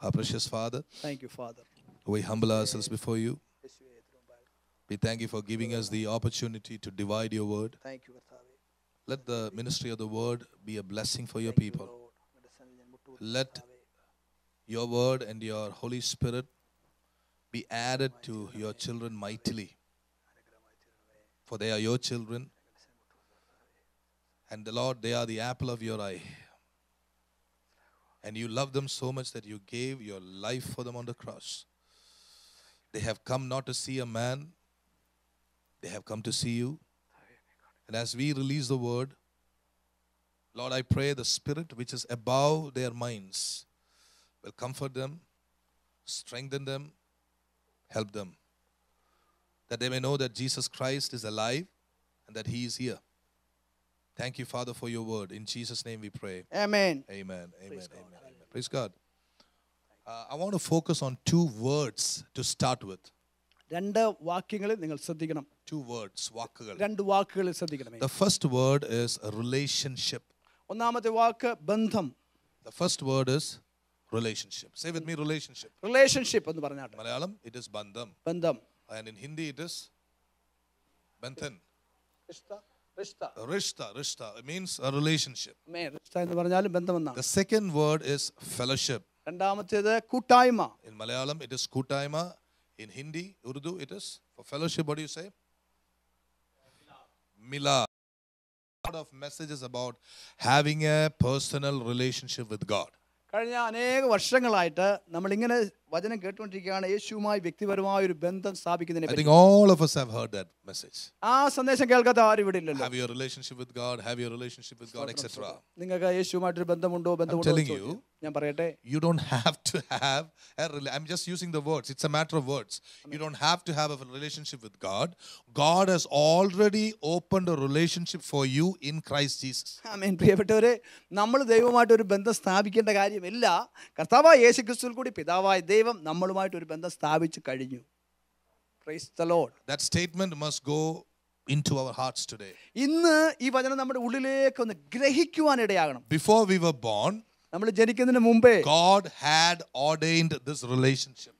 Our precious Father, thank you, Father. We humble ourselves before you. We thank you for giving us the opportunity to divide your word. Thank you, Let the ministry of the word be a blessing for your people. Let your word and your Holy Spirit be added to your children mightily. For they are your children. And the Lord, they are the apple of your eye. And you loved them so much that you gave your life for them on the cross. They have come not to see a man, they have come to see you. And as we release the word, Lord, I pray the spirit which is above their minds will comfort them, strengthen them, help them, that they may know that Jesus Christ is alive and that he is here. Thank you, Father, for your word. In Jesus' name we pray. Amen. Amen. Amen. Amen. Praise God. Uh, I want to focus on two words to start with. Two words. The first word is relationship. The first word is relationship. Say with me relationship. Relationship. Malayalam, it is bandham. And in Hindi, it is banthan. Rishta, rishta. It means a relationship. എന്ന് പറഞ്ഞാലും ബന്ധമെന്നാണ്. The second word is fellowship. രണ്ടാമത്തേത് കൂട്ടായ്മ. In Malayalam it is കൂട്ടായ്മ. In Hindi, Urdu it is for fellowship what do you say? Mila. A lot of messages about having a personal relationship with God. കഴിഞ്ഞ അനേക വർഷങ്ങളായിട്ട് നമ്മൾ ഇങ്ങനെ വചനം കേട്ടുകൊണ്ടിരിക്കുകയാണ് യേശുവുമായി വ്യക്തിപരമായ ഒരു ബന്ധം സ്ഥാപിക്കുന്നതിനെ I think all of us have heard that message. ആ സന്ദേശം കേൾക്കാത്ത ആരും ഇവിടെ ഇല്ലല്ലോ. Have your relationship with God, have your relationship with God etc. നിങ്ങൾക്ക് യേശുവുമായിട്ട് ഒരു ബന്ധമുണ്ടോ ബന്ധമുണ്ടോ ഞാൻ പറയട്ടെ you don't have to have a, I'm just using the words it's a matter of words you don't have to have a relationship with God God has already opened a relationship for you in Christ Jesus ആമേൻ പ്രിയപ്പെട്ടവരെ നമ്മൾ ദൈവമായിട്ട് ഒരു ബന്ധം സ്ഥാപിക്കേണ്ട കാര്യമില്ല കർത്താവായ യേശുക്രിസ്തുവിൽ കൂടി പിതാവായ ദൈവം ദൈവം നമ്മളുമായിട്ട് ഒരു ബന്ധം സ്ഥാപിച്ചു കഴിഞ്ഞു praise the lord that statement must go into our hearts today ഇന്ന് ഈ വചനം നമ്മുടെ ഉള്ളിലേക്ക് ഒന്ന് ഗ്രഹിക്കുവാൻ ഇടയാകണം before we were born നമ്മൾ ജനിക്കുന്നതിന് മുമ്പേ god had ordained this relationship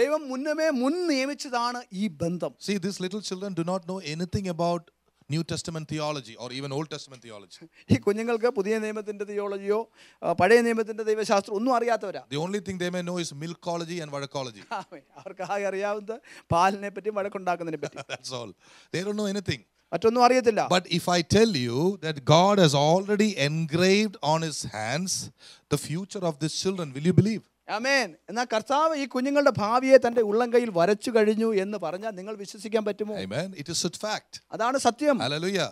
ദൈവം മുന്നമേ മുൻ നിയമിച്ചതാണ് ഈ ബന്ധം see these little children do not know anything about New Testament theology or even Old Testament theology. The only thing they may know is milkology and vadakology. That's all. They don't know anything. But if I tell you that God has already engraved on his hands the future of these children, will you believe? അമേൻ എന്നാൽ കർത്താവ് ഈ കുഞ്ഞുങ്ങളുടെ ഭാവിയെ തന്റെ ഉള്ളം കയ്യിൽ വരച്ചു കഴിഞ്ഞു എന്ന് പറഞ്ഞാൽ നിങ്ങൾ വിശ്വസിക്കാൻ പറ്റുമോ Amen. It is a fact. അതാണ് സത്യം Hallelujah.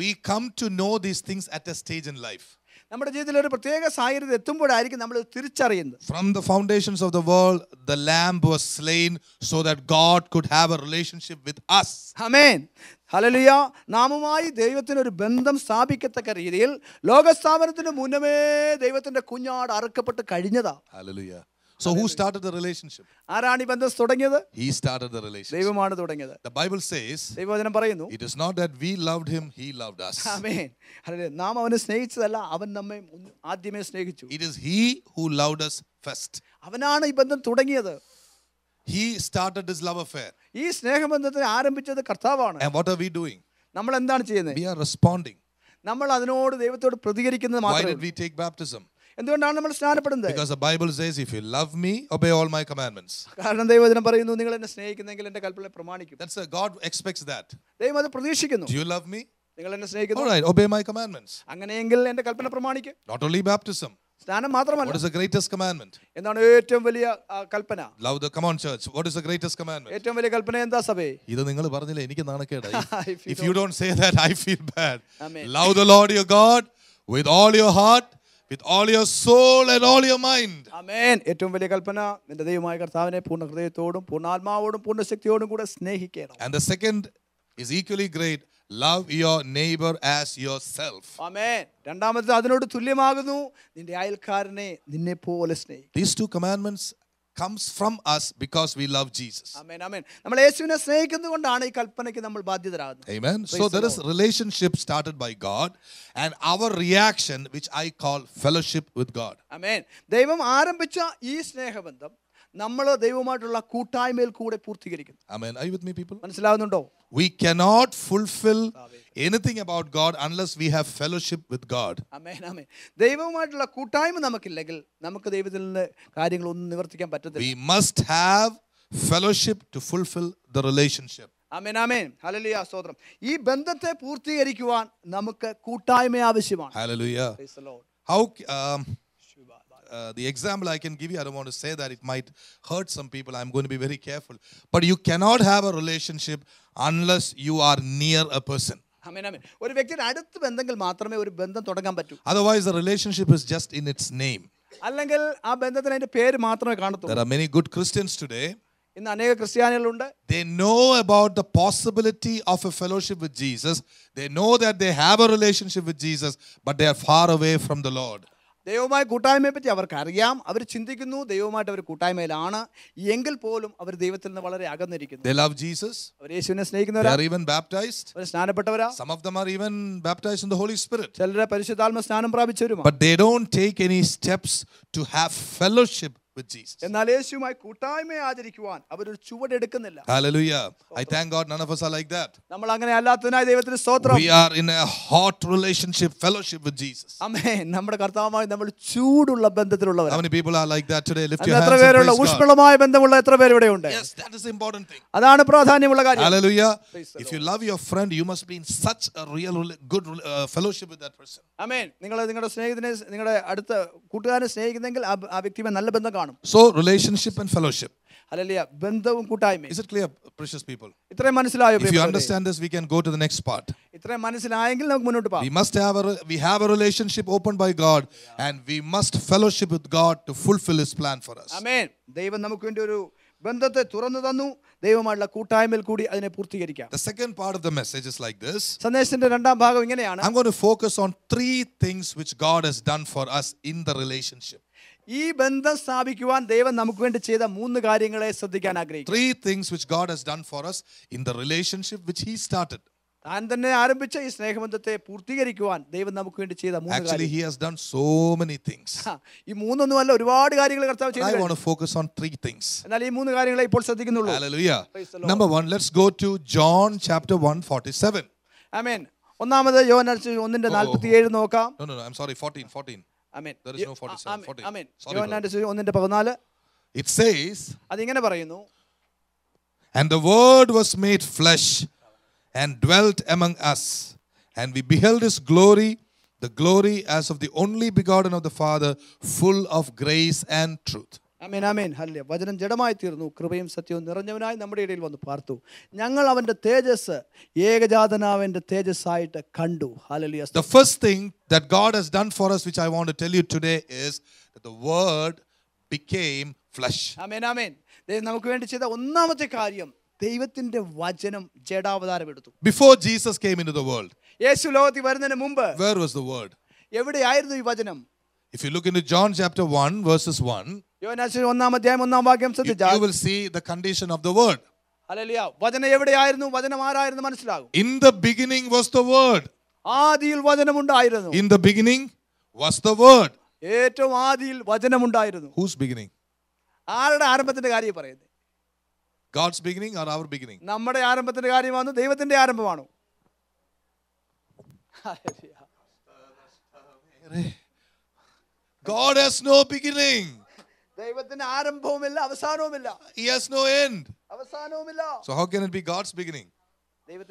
We come to know these things at a stage in life. നമ്മുടെ ജീവിതത്തിൽ ഒരു പ്രത്യേക സാഹചര്യം എത്തുമ്പോഴായിരിക്കും നമ്മൾ തിരിച്ചറിയുന്നത് from the foundations of the world the lamb was slain so that God could have a relationship with us amen hallelujah നാമുമായി ദൈവത്തിന് ഒരു ബന്ധം സ്ഥാപിക്കത്തക്ക രീതിയിൽ ലോകസ്ഥാപനത്തിന് മുന്നമേ ദൈവത്തിന്റെ കുഞ്ഞാട് അറുക്കപ്പെട്ട് കഴിഞ്ഞതാ ഹലലിയ So who started the relationship? He started the relationship. The Bible says It is not that we loved him, he loved us. Amen. It is he who loved us first. He started this love affair. And what are we doing? We are responding. Why did we take baptism? എന്തുകൊണ്ടാണ് നമ്മൾ സ്നാനപ്പെടുന്നത് because the bible says if you love me obey all my commandments കാരണം ദൈവവചനം പറയുന്നു നിങ്ങൾ എന്നെ സ്നേഹിക്കുന്നെങ്കിൽ എൻ്റെ കൽപ്പനകളെ പ്രമാണിക്കും that's a god expects that ദൈവം അത് പ്രതീക്ഷിക്കുന്നു do you love me നിങ്ങൾ എന്നെ സ്നേഹിക്കുന്നു all right obey my commandments അങ്ങനെയെങ്കിൽ എൻ്റെ കൽപ്പന പ്രമാണിക്കും not only baptism സ്നാനം മാത്രമല്ല what is the greatest commandment എന്താണ് ഏറ്റവും വലിയ കൽപ്പന love the come church what is the greatest commandment ഏറ്റവും വലിയ കൽപ്പന എന്താ സഭയെ ഇത് നിങ്ങൾ പറഞ്ഞില്ല എനിക്ക് if you don't say that i feel bad love the lord your god with all your heart with all your soul and all your mind. Amen. ഏറ്റവും വലിയ കൽപ്പന നിന്റെ ദൈവമായ കർത്താവിനെ പൂർണ്ണ ഹൃദയത്തോടും പൂർണ്ണ ആത്മാവോടും പൂർണ്ണ ശക്തിയോടും കൂടെ സ്നേഹിക്കണം. And the second is equally great. Love your neighbor as yourself. Amen. രണ്ടാമത്തേത് അതിനോട് തുല്യമാകുന്നു നിന്റെ അയൽക്കാരനെ നിന്നെ പോലെ സ്നേഹിക്കുക. These two commandments comes from us because we love Jesus. Amen. Amen. നമ്മൾ Amen. So there is relationship started by God and our reaction which I call fellowship with God. Amen. ആരംഭിച്ച ഈ സ്നേഹബന്ധം നമ്മൾ ദൈവമായിട്ടുള്ള കൂട്ടായ്മയിൽ കൂടെ പൂർത്തീകരിക്കുന്നു amen I with me people മനസ്സിലാവുന്നുണ്ടോ we cannot fulfill anything about God unless we have fellowship with God. Amen amen ദൈവവുമായിട്ടുള്ള കൂട്ടായ്മ നമുക്കില്ലെങ്കിൽ നമുക്ക് ദൈവത്തിൽ നിന്ന് കാര്യങ്ങളൊന്നും നിവർത്തിക്കാൻ പറ്റത്തില്ല. We must have fellowship to fulfill the relationship. Amen amen hallelujah സ്തോത്രം ഈ ബന്ധത്തെ പൂർത്തീകരിക്കുവാൻ നമുക്ക് കൂട്ടായ്മ ആവശ്യമാണ് hallelujah praise the lord how Uh, the example I can give you, I don't want to say that it might hurt some people. I'm going to be very careful. But you cannot have a relationship unless you are near a person. Otherwise, the relationship is just in its name. there are many good christians today they know about the possibility of a fellowship with jesus they know that they have a relationship with jesus but they are far away from the lord ദൈവമായ പറ്റി അവർക്കറിയാം അവർ ചിന്തിക്കുന്നു ദൈവമായിട്ട് അവർ കൂട്ടായ്മയിലാണ് എങ്കിൽ പോലും അവർ ദൈവത്തിൽ നിന്ന് വളരെ അകന്നിരിക്കുന്നു They love Jesus. are even baptized. Some of them are even baptized in the Holy Spirit. പരിശുദ്ധാത്മ സ്നാനം പ്രാപിച്ചവരുമാണ് But they don't take any steps to have fellowship with Jesus. എന്നാൽ യേശുവുമായി കൂട്ടായ്മ ആചരിക്കുവാൻ അവർ ഒരു ചുവടെടുക്കുന്നില്ല Hallelujah. I thank God none of us are like that. നമ്മൾ അങ്ങനെ അല്ലാത്തതിനായി ദൈവത്തിന് സ്തോത്രം. We are in a hot relationship fellowship with Jesus. ആമേൻ. നമ്മുടെ കർത്താവുമായി നമ്മൾ ചൂടുള്ള ബന്ധത്തിലുള്ളവർ. How many people are like that today? Lift your hands. എത്ര പേരുള്ള ഊഷ്മളമായ ബന്ധമുള്ള എത്ര പേർ ഇവിടെ ഉണ്ട്? Yes, that is the important thing. അതാണ് പ്രാധാന്യമുള്ള കാര്യം. Hallelujah. If you love your friend, you must be in such a real good uh, fellowship with that person. ആമേൻ. നിങ്ങൾ നിങ്ങളുടെ സ്നേഹിതനെ നിങ്ങളുടെ അടുത്ത കൂട്ടുകാരനെ സ്നേഹിക്കുന്നെങ്കിൽ ആ വ്യക്തിയുമായി നല്ല ബന്ധം കാണും so relationship and fellowship hallelujah ബന്ധവും കൂട്ടായ്മയും is it clear precious people ഇത്രയും മനസ്സിലായോ if you understand this we can go to the next part ഇത്രയും മനസ്സിലായെങ്കിൽ നമുക്ക് മുന്നോട്ട് പോകാം we must have a we have a relationship open by God and we must fellowship with God to fulfill his plan for us amen ദൈവം നമുക്ക് വേണ്ടി ഒരു ബന്ധത്തെ തുറന്നു തന്നു ദൈവമായുള്ള കൂട്ടായ്മയിൽ കൂടി അതിനെ പൂർത്തീകരിക്കാം the second part of the message is like this സന്ദേശത്തിന്റെ രണ്ടാം ഭാഗം ഇങ്ങനെയാണ് i'm going to focus on three things which god has done for us in the relationship ഈ ബന്ധം സ്ഥാപിക്കുവാൻ ദൈവം നമുക്ക് വേണ്ടി ചെയ്ത മൂന്ന് കാര്യങ്ങളെ ശ്രദ്ധിക്കാൻ ആഗ്രഹിക്കുന്നു three things which God has done for us in the relationship which he started താൻ തന്നെ ആരംഭിച്ച ഈ സ്നേഹബന്ധത്തെ പൂർത്തീകരിക്കുവാൻ ദൈവം നമുക്ക് വേണ്ടി ചെയ്ത മൂന്ന് actually he has done so many things ഈ മൂന്നൊന്നും അല്ല ഒരുപാട് കാര്യങ്ങൾ കർത്താവ് ചെയ്തു I want to focus on three things എന്നാൽ ഈ മൂന്ന് കാര്യങ്ങളെ ഇപ്പോൾ ശ്രദ്ധിക്കുന്നുള്ളൂ hallelujah number 1 let's go to John chapter 147 amen ഒന്നാമത് യോഹന്നാൻ ഒന്നിന്റെ 47 നോക്കാം no no I am sorry 14 14 amen there is no 47 40 amen it says and the word was made flesh and dwelt among us and we beheld his glory the glory as of the only begotten of the father full of grace and truth amen amen അല്ലേ വചനം ജഡമായി തീർന്നു കൃപയും സത്യവും നിറഞ്ഞവനായി നമ്മുടെ ഇടയിൽ വന്ന് പാർത്തു ഞങ്ങൾ അവന്റെ തേജസ് ഏകജാതനാവന്റെ തേജസ്സായിട്ട് കണ്ടു hallelujah the first thing that god has done for us which i want to tell you today is that the word became flesh amen amen ദൈവം നമുക്ക് വേണ്ടി ചെയ്ത ഒന്നാമത്തെ കാര്യം ദൈവത്തിന്റെ വചനം ജഡാവതാരം എടുത്തു before Jesus came into the world യേശു ലോകത്തിൽ വരുന്നതിന് മുമ്പ് വേർ വാസ് the വേർഡ് എവിടെയായിരുന്നു ഈ വചനം If you look into John chapter 1, verses 1, you, will see the condition of the word. In the beginning was the word. In the beginning was the word. Who's beginning? God's beginning or our beginning? God has no beginning. He has no end. So how can it be God's beginning?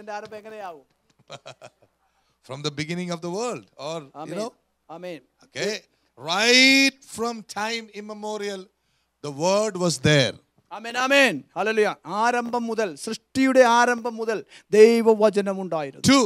From the beginning of the world or Amen. you know? Amen. Okay. Right from time immemorial the word was there. amen. Amen hallelujah ആരംഭം മുതൽ സൃഷ്ടിയുടെ ആരംഭം മുതൽ ദൈവവചനം ഉണ്ടായിരുന്നു. 2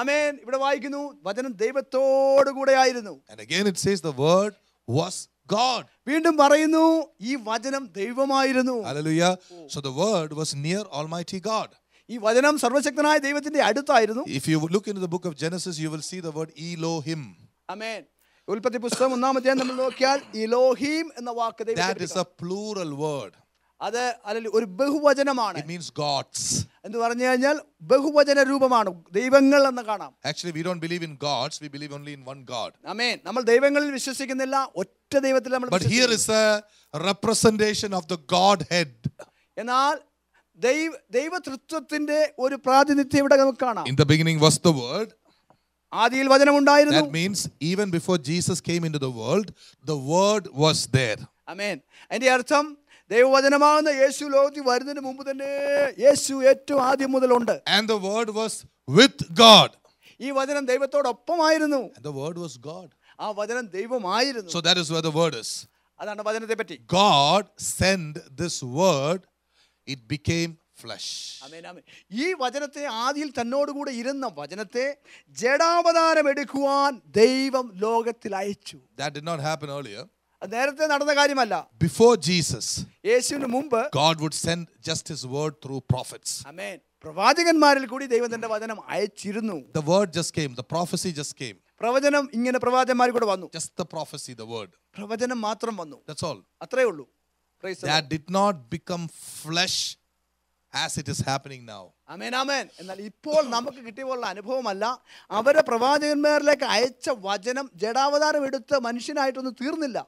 ആമേൻ ഇവിടെ വായിക്കുന്നു വചനം ദൈവത്തോടു കൂടെ ആയിരുന്നു and again it says the word was god വീണ്ടും പറയുന്നു ഈ വചനം ദൈവമായിരുന്നു hallelujah so the word was near almighty god ഈ വചനം സർവശക്തനായ ദൈവത്തിന്റെ അടുത്തായിരുന്നു if you look into the book of genesis you will see the word elohim amen ഉൽപ്പത്തി പുസ്തകം ഒന്നാമത്തെ നമ്മൾ നോക്കിയാൽ ഇലോഹീം എന്ന വാക്ക് ദൈവം that is a plural word അത് അല്ലെങ്കിൽ ഒരു ബഹുവചനമാണ് ഇറ്റ് മീൻസ് ഗോഡ്സ് എന്ന് പറഞ്ഞു കഴിഞ്ഞാൽ ബഹുവചന രൂപമാണ് ദൈവങ്ങൾ എന്ന് കാണാം actually we don't believe in gods we believe only in one God amen നമ്മൾ ദൈവങ്ങളിൽ വിശ്വസിക്കുന്നില്ല ഒറ്റ ദൈവത്തിൽ നമ്മൾ but here is a representation of the Godhead എന്നാൽ ദൈവ ദൈവതൃത്വത്തിന്റെ ഒരു പ്രാതിനിധ്യം ഇവിടെ നമുക്ക് കാണാം in the beginning was the word ആദിയിൽ വചനം ഉണ്ടായിരുന്നു that means even before Jesus came into the world the word was there amen അതിന്റെ അർത്ഥം ദൈവവചനമാകുന്ന യേശു ലോകത്തിൽ വരുന്നതിന് മുമ്പ് തന്നെ യേശു ഏറ്റവും ആദ്യം മുതലുണ്ട് and the word was with God ഈ വചനം ദൈവത്തോടൊപ്പമായിരുന്നു ദ വേർഡ് വാസ് ഗോഡ് ആ വചനം ദൈവമായിരുന്നു so that is where the word is അതാണ് വചനത്തെ പറ്റി God send this word it became flesh ഈ വചനത്തെ ആദ്യം തന്നോടുകൂടെ ഇരുന്ന വചനത്തെ ജഡാവതാരം എടുക്കുവാൻ ദൈവം ലോകത്തിൽ അയച്ചു that did not happen earlier നേരത്തെ നടന്ന കാര്യമല്ല ബിഫോർ ജീസസ് യേശുവിന് മുമ്പ് God would send just his word through prophets amen പ്രവാചകന്മാരിൽ കൂടി ദൈവം തന്റെ വചനം അയച്ചിരുന്നു the word just came the prophecy just came പ്രവചനം ഇങ്ങനെ പ്രവാചകന്മാർ കൂടെ വന്നു just the prophecy the word പ്രവചനം മാത്രം വന്നു ദാറ്റ്സ് ഓൾ അത്രേ ഉള്ളൂ that did not become flesh as it is happening now amen amen എന്നാൽ ഇപ്പോൾ നമുക്ക് കിട്ടിയുള്ള അനുഭവമല്ല അവരുടെ പ്രവാചകന്മാരിലേക്ക് അയച്ച വചനം ജഡാവതാരം എടുത്ത് മനുഷ്യനായിട്ടൊന്നും തീർന്നില്ല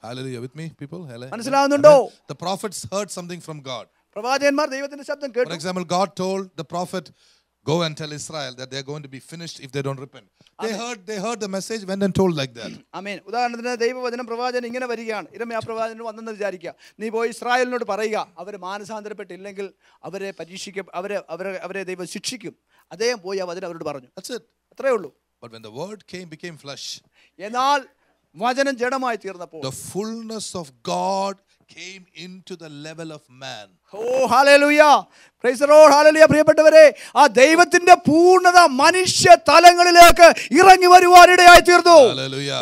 മനസ്സിലാവുന്നുണ്ടോ the prophets heard something from god പ്രവാചകന്മാർ ദൈവത്തിന്റെ ശബ്ദം കേട്ടു for example god told the prophet Go and tell Israel that they're going to be finished if they don't repent. They heard, they heard the message, went and told like that. ആമേൻ ഉദാഹരണത്തിന് ദൈവവചനം പ്രവാചകൻ ഇങ്ങനെ വരികയാണ് ഇരമയ പ്രവാചകൻ വന്നെന്ന് വിചാരിക്കുക നീ പോയി ഇസ്രായേലിനോട് പറയുക അവർ മാനസാന്തരപ്പെട്ടില്ലെങ്കിൽ അവരെ പരീക്ഷിക്ക അവരെ അവരെ അവരെ ദൈവം ശിക്ഷിക്കും അദ്ദേഹം പോയി ആ വചനം അവരോട് പറഞ്ഞു അത്രേ ഉള്ളൂ But when the word came, became flesh. എന്നാൽ വചനം ജഡമായി തീർന്നപ്പോൾ the fullness of God came into the level of man. Oh, hallelujah. Praise the Lord. Hallelujah. പ്രിയപ്പെട്ടവരെ ആ ദൈവത്തിന്റെ പൂർണ്ണത മനുഷ്യ തലങ്ങളിലേക്ക് ഇറങ്ങി വരുവാനിടയായി തീർന്നു. Hallelujah.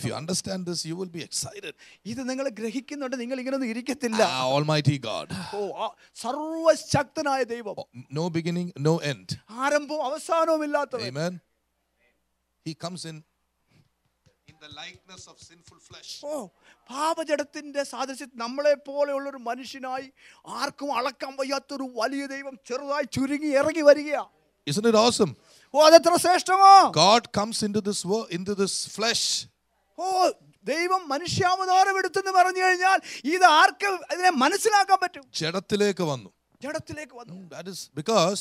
If you understand this you will be excited. ഇത് നിങ്ങൾ ഗ്രഹിക്കുന്നുണ്ട് നിങ്ങൾ ഇങ്ങനെ ഒന്നും ഇരിക്കത്തില്ല. Almighty God. ഓ സർവശക്തനായ ദൈവം. No beginning no end. ആരംഭവും അവസാനവും ഇല്ലാത്തവൻ. Amen. He comes in പാപജടത്തിന്റെ സാദൃശ്യം നമ്മളെ പോലെയുള്ളൊരു മനുഷ്യനായി ആർക്കും അളക്കാൻ വയ്യാത്തൊരു വലിയ ദൈവം ചെറുതായി ചുരുങ്ങി ഇറങ്ങി വരികയാണ് Isn't it awesome? God comes into this world, into this flesh. ദൈവം മനുഷ്യാവതാരം എടുത്തെന്ന് പറഞ്ഞു കഴിഞ്ഞാൽ ഇത് ആർക്ക് ഇതിനെ മനസ്സിലാക്കാൻ പറ്റും ജഡത്തിലേക്ക് വന്നു ജഡത്തിലേക്ക് വന്നു that is because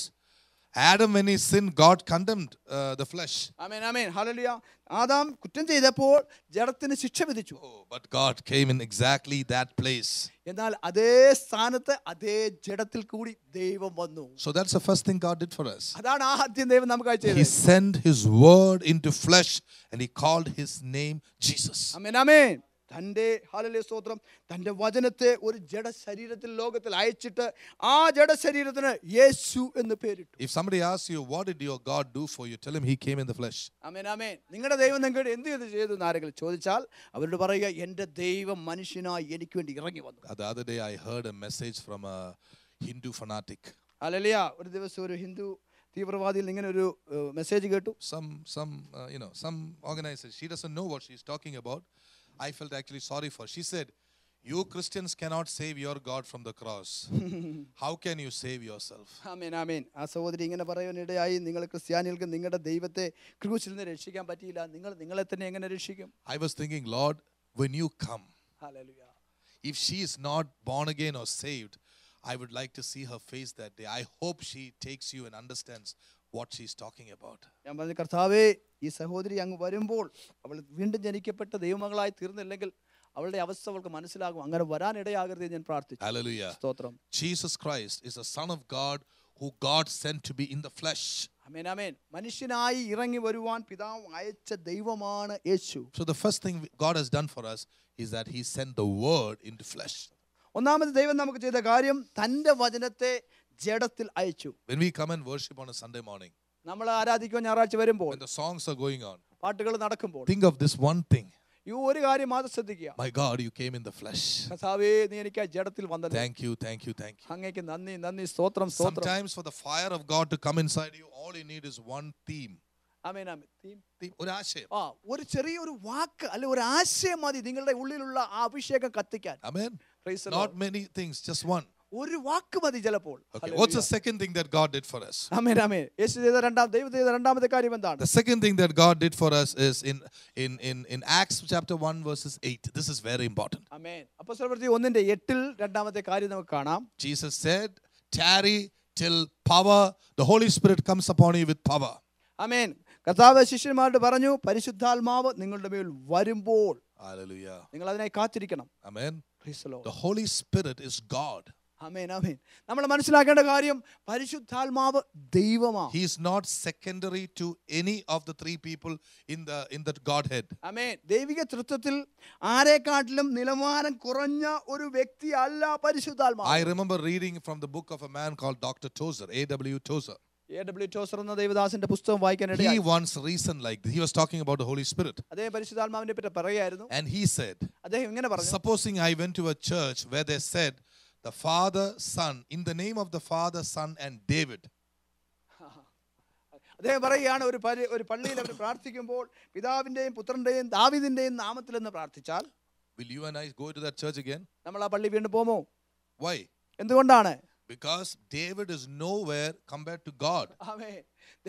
Adam when he sinned god condemned uh, the flesh amen amen hallelujah ആദാം കുറ്റം ചെയ്തപ്പോൾ ജഡത്തിന് ശിക്ഷ വിധിച്ചു oh, but god came in exactly that place എന്നാൽ അതേ സ്ഥാനത്ത് അതേ ജഡത്തിൽ കൂടി ദൈവം വന്നു so that's the first thing god did for us അതാണ് ആദ്യം ദൈവം ചെയ്തത് he sent his word into flesh and he called his name jesus amen amen തൻ്റെ ഹാലലേ സ്തോത്രം തൻ്റെ വചനത്തെ ഒരു ജഡ ശരീരത്തിൽ ലോകത്തിൽ അയച്ചിട്ട് ആ ജഡ ശരീരത്തിന് യേശു എന്ന് പേരിട്ടു if somebody asks you what did your God do for you tell him he came in the flesh amen amen നിങ്ങളുടെ ദൈവം നിങ്ങളെ എന്ത് ചെയ്തു ചെയ്തു എന്ന് ആരെങ്കിലും ചോദിച്ചാൽ അവരോട് പറയുക എൻ്റെ ദൈവം മനുഷ്യനായി എനിക്ക് വേണ്ടി ഇറങ്ങി വന്നു അത് other day i heard a message from a hindu fanatic hallelujah ഒരു ദിവസം ഒരു ഹിന്ദു തീവ്രവാദിയിൽ ഇങ്ങനെ ഒരു മെസ്സേജ് കേട്ടു some some you know some organisation she doesn't know what she is talking about I felt actually sorry for. She said, you Christians cannot save your God from the cross. How can you save yourself? Amen amen സഹോദരി ഇങ്ങനെ പറയാനിടയായി നിങ്ങൾ ക്രിസ്ത്യാനികൾക്ക് നിങ്ങളുടെ ദൈവത്തെ ക്രൂശിൽ നിന്ന് രക്ഷിക്കാൻ പറ്റിയില്ല നിങ്ങൾ നിങ്ങളെ തന്നെ എങ്ങനെ രക്ഷിക്കും? I was thinking, Lord, when you come. Hallelujah. If she is not born again or saved, I would like to see her face that day. I hope she takes you and understands what she's talking about. Hallelujah. Jesus Christ is the Son of God who God sent to be in the flesh. Amen, amen. മനുഷ്യനായി ഇറങ്ങി വരുവാൻ പിതാവ് അയച്ച ദൈവമാണ് യേശു. So the first thing God has done for us is that he sent the word into flesh. ഒന്നാമത്തെ ദൈവം നമുക്ക് ചെയ്ത കാര്യം തന്റെ വചനത്തെ ജഡത്തിൽ അയച്ചു when we come and worship on a sunday morning നമ്മൾ ആരാധിക്കുവാൻ ഞായറാഴ്ച വരുമ്പോൾ when the songs are going on പാട്ടുകൾ നടക്കുമ്പോൾ think of this one thing ഈ ഒരു കാര്യം മാത്രം ശ്രദ്ധിക്കുക my God you came in the flesh കർത്താവേ നീ എനിക്ക് ആ ജഡത്തിൽ വന്നല്ലോ thank you thank you thank you അങ്ങേക്ക് നന്ദി നന്ദി സ്തോത്രം സ്തോത്രം sometimes for the fire of God to come inside you all you need is one theme amen amen theme theme ഒരു ആശയം ആ ഒരു ചെറിയ ഒരു വാക്ക് അല്ലെ ഒരു ആശയം മതി നിങ്ങളുടെ ഉള്ളിലുള്ള ആ അഭിഷേകം കത്തിക്കാൻ amen praise not many things just one ഒരു വാക്ക് മതി ചിലപ്പോൾ what's the second thing that God did for us amen amen യേശു ചെയ്ത രണ്ടാം ദൈവം ചെയ്ത രണ്ടാമത്തെ കാര്യം എന്താണ് the second thing that God did for us is in in in in acts chapter 1 verses 8 this is very important amen അപ്പോസ്തലപ്രവൃത്തി 1 ന്റെ 8 ൽ രണ്ടാമത്തെ കാര്യം നമുക്ക് കാണാം Jesus said tarry till power the holy spirit comes upon you with power amen കർത്താവ് ശിഷ്യന്മാരോട് പറഞ്ഞു പരിശുദ്ധാത്മാവ് നിങ്ങളുടെ മേൽ വരുമ്പോൾ നിങ്ങൾ അതിനായി കാത്തിരിക്കണം ആമേൻ The Holy Spirit is God. അമേൻ അമേൻ നമ്മൾ മനസ്സിലാക്കേണ്ട കാര്യം പരിശുദ്ധാത്മാവ് ദൈവമാണ് he is not secondary to any of the three people in the in the Godhead amen ദൈവിക തൃത്വത്തിൽ ആരെക്കാട്ടിലും നിലവാരം കുറഞ്ഞ ഒരു വ്യക്തി അല്ല പരിശുദ്ധാത്മാവ് I remember reading from the book of a man called doctor Tozer A W Tozer A W Tozer എന്ന ദേവദാസിന്റെ പുസ്തകം വായിക്കാനിടയായി he once reason like he was talking about the Holy Spirit അദ്ദേഹം പരിശുദ്ധാത്മാവിനെ പറ്റി പറയുകയായിരുന്നു ആൻഡ് ഹി സെഡ് അദ്ദേഹം ഇങ്ങനെ പറഞ്ഞു supposing I went to a church where they said the Father, Son, in the name of the Father, Son, and David. അദ്ദേഹം പറയുകയാണ് ഒരു ഒരു പള്ളിയിൽ അവർ പ്രാർത്ഥിക്കുമ്പോൾ പിതാവിൻ്റെയും പുത്രൻ്റെയും ദാവിദിൻ്റെയും നാമത്തിൽ എന്ന് പ്രാർത്ഥിച്ചാൽ I നമ്മൾ ആ പള്ളി വീണ്ടും പോമോ why എന്തുകൊണ്ടാണ് because David is nowhere compared to God ആമേൻ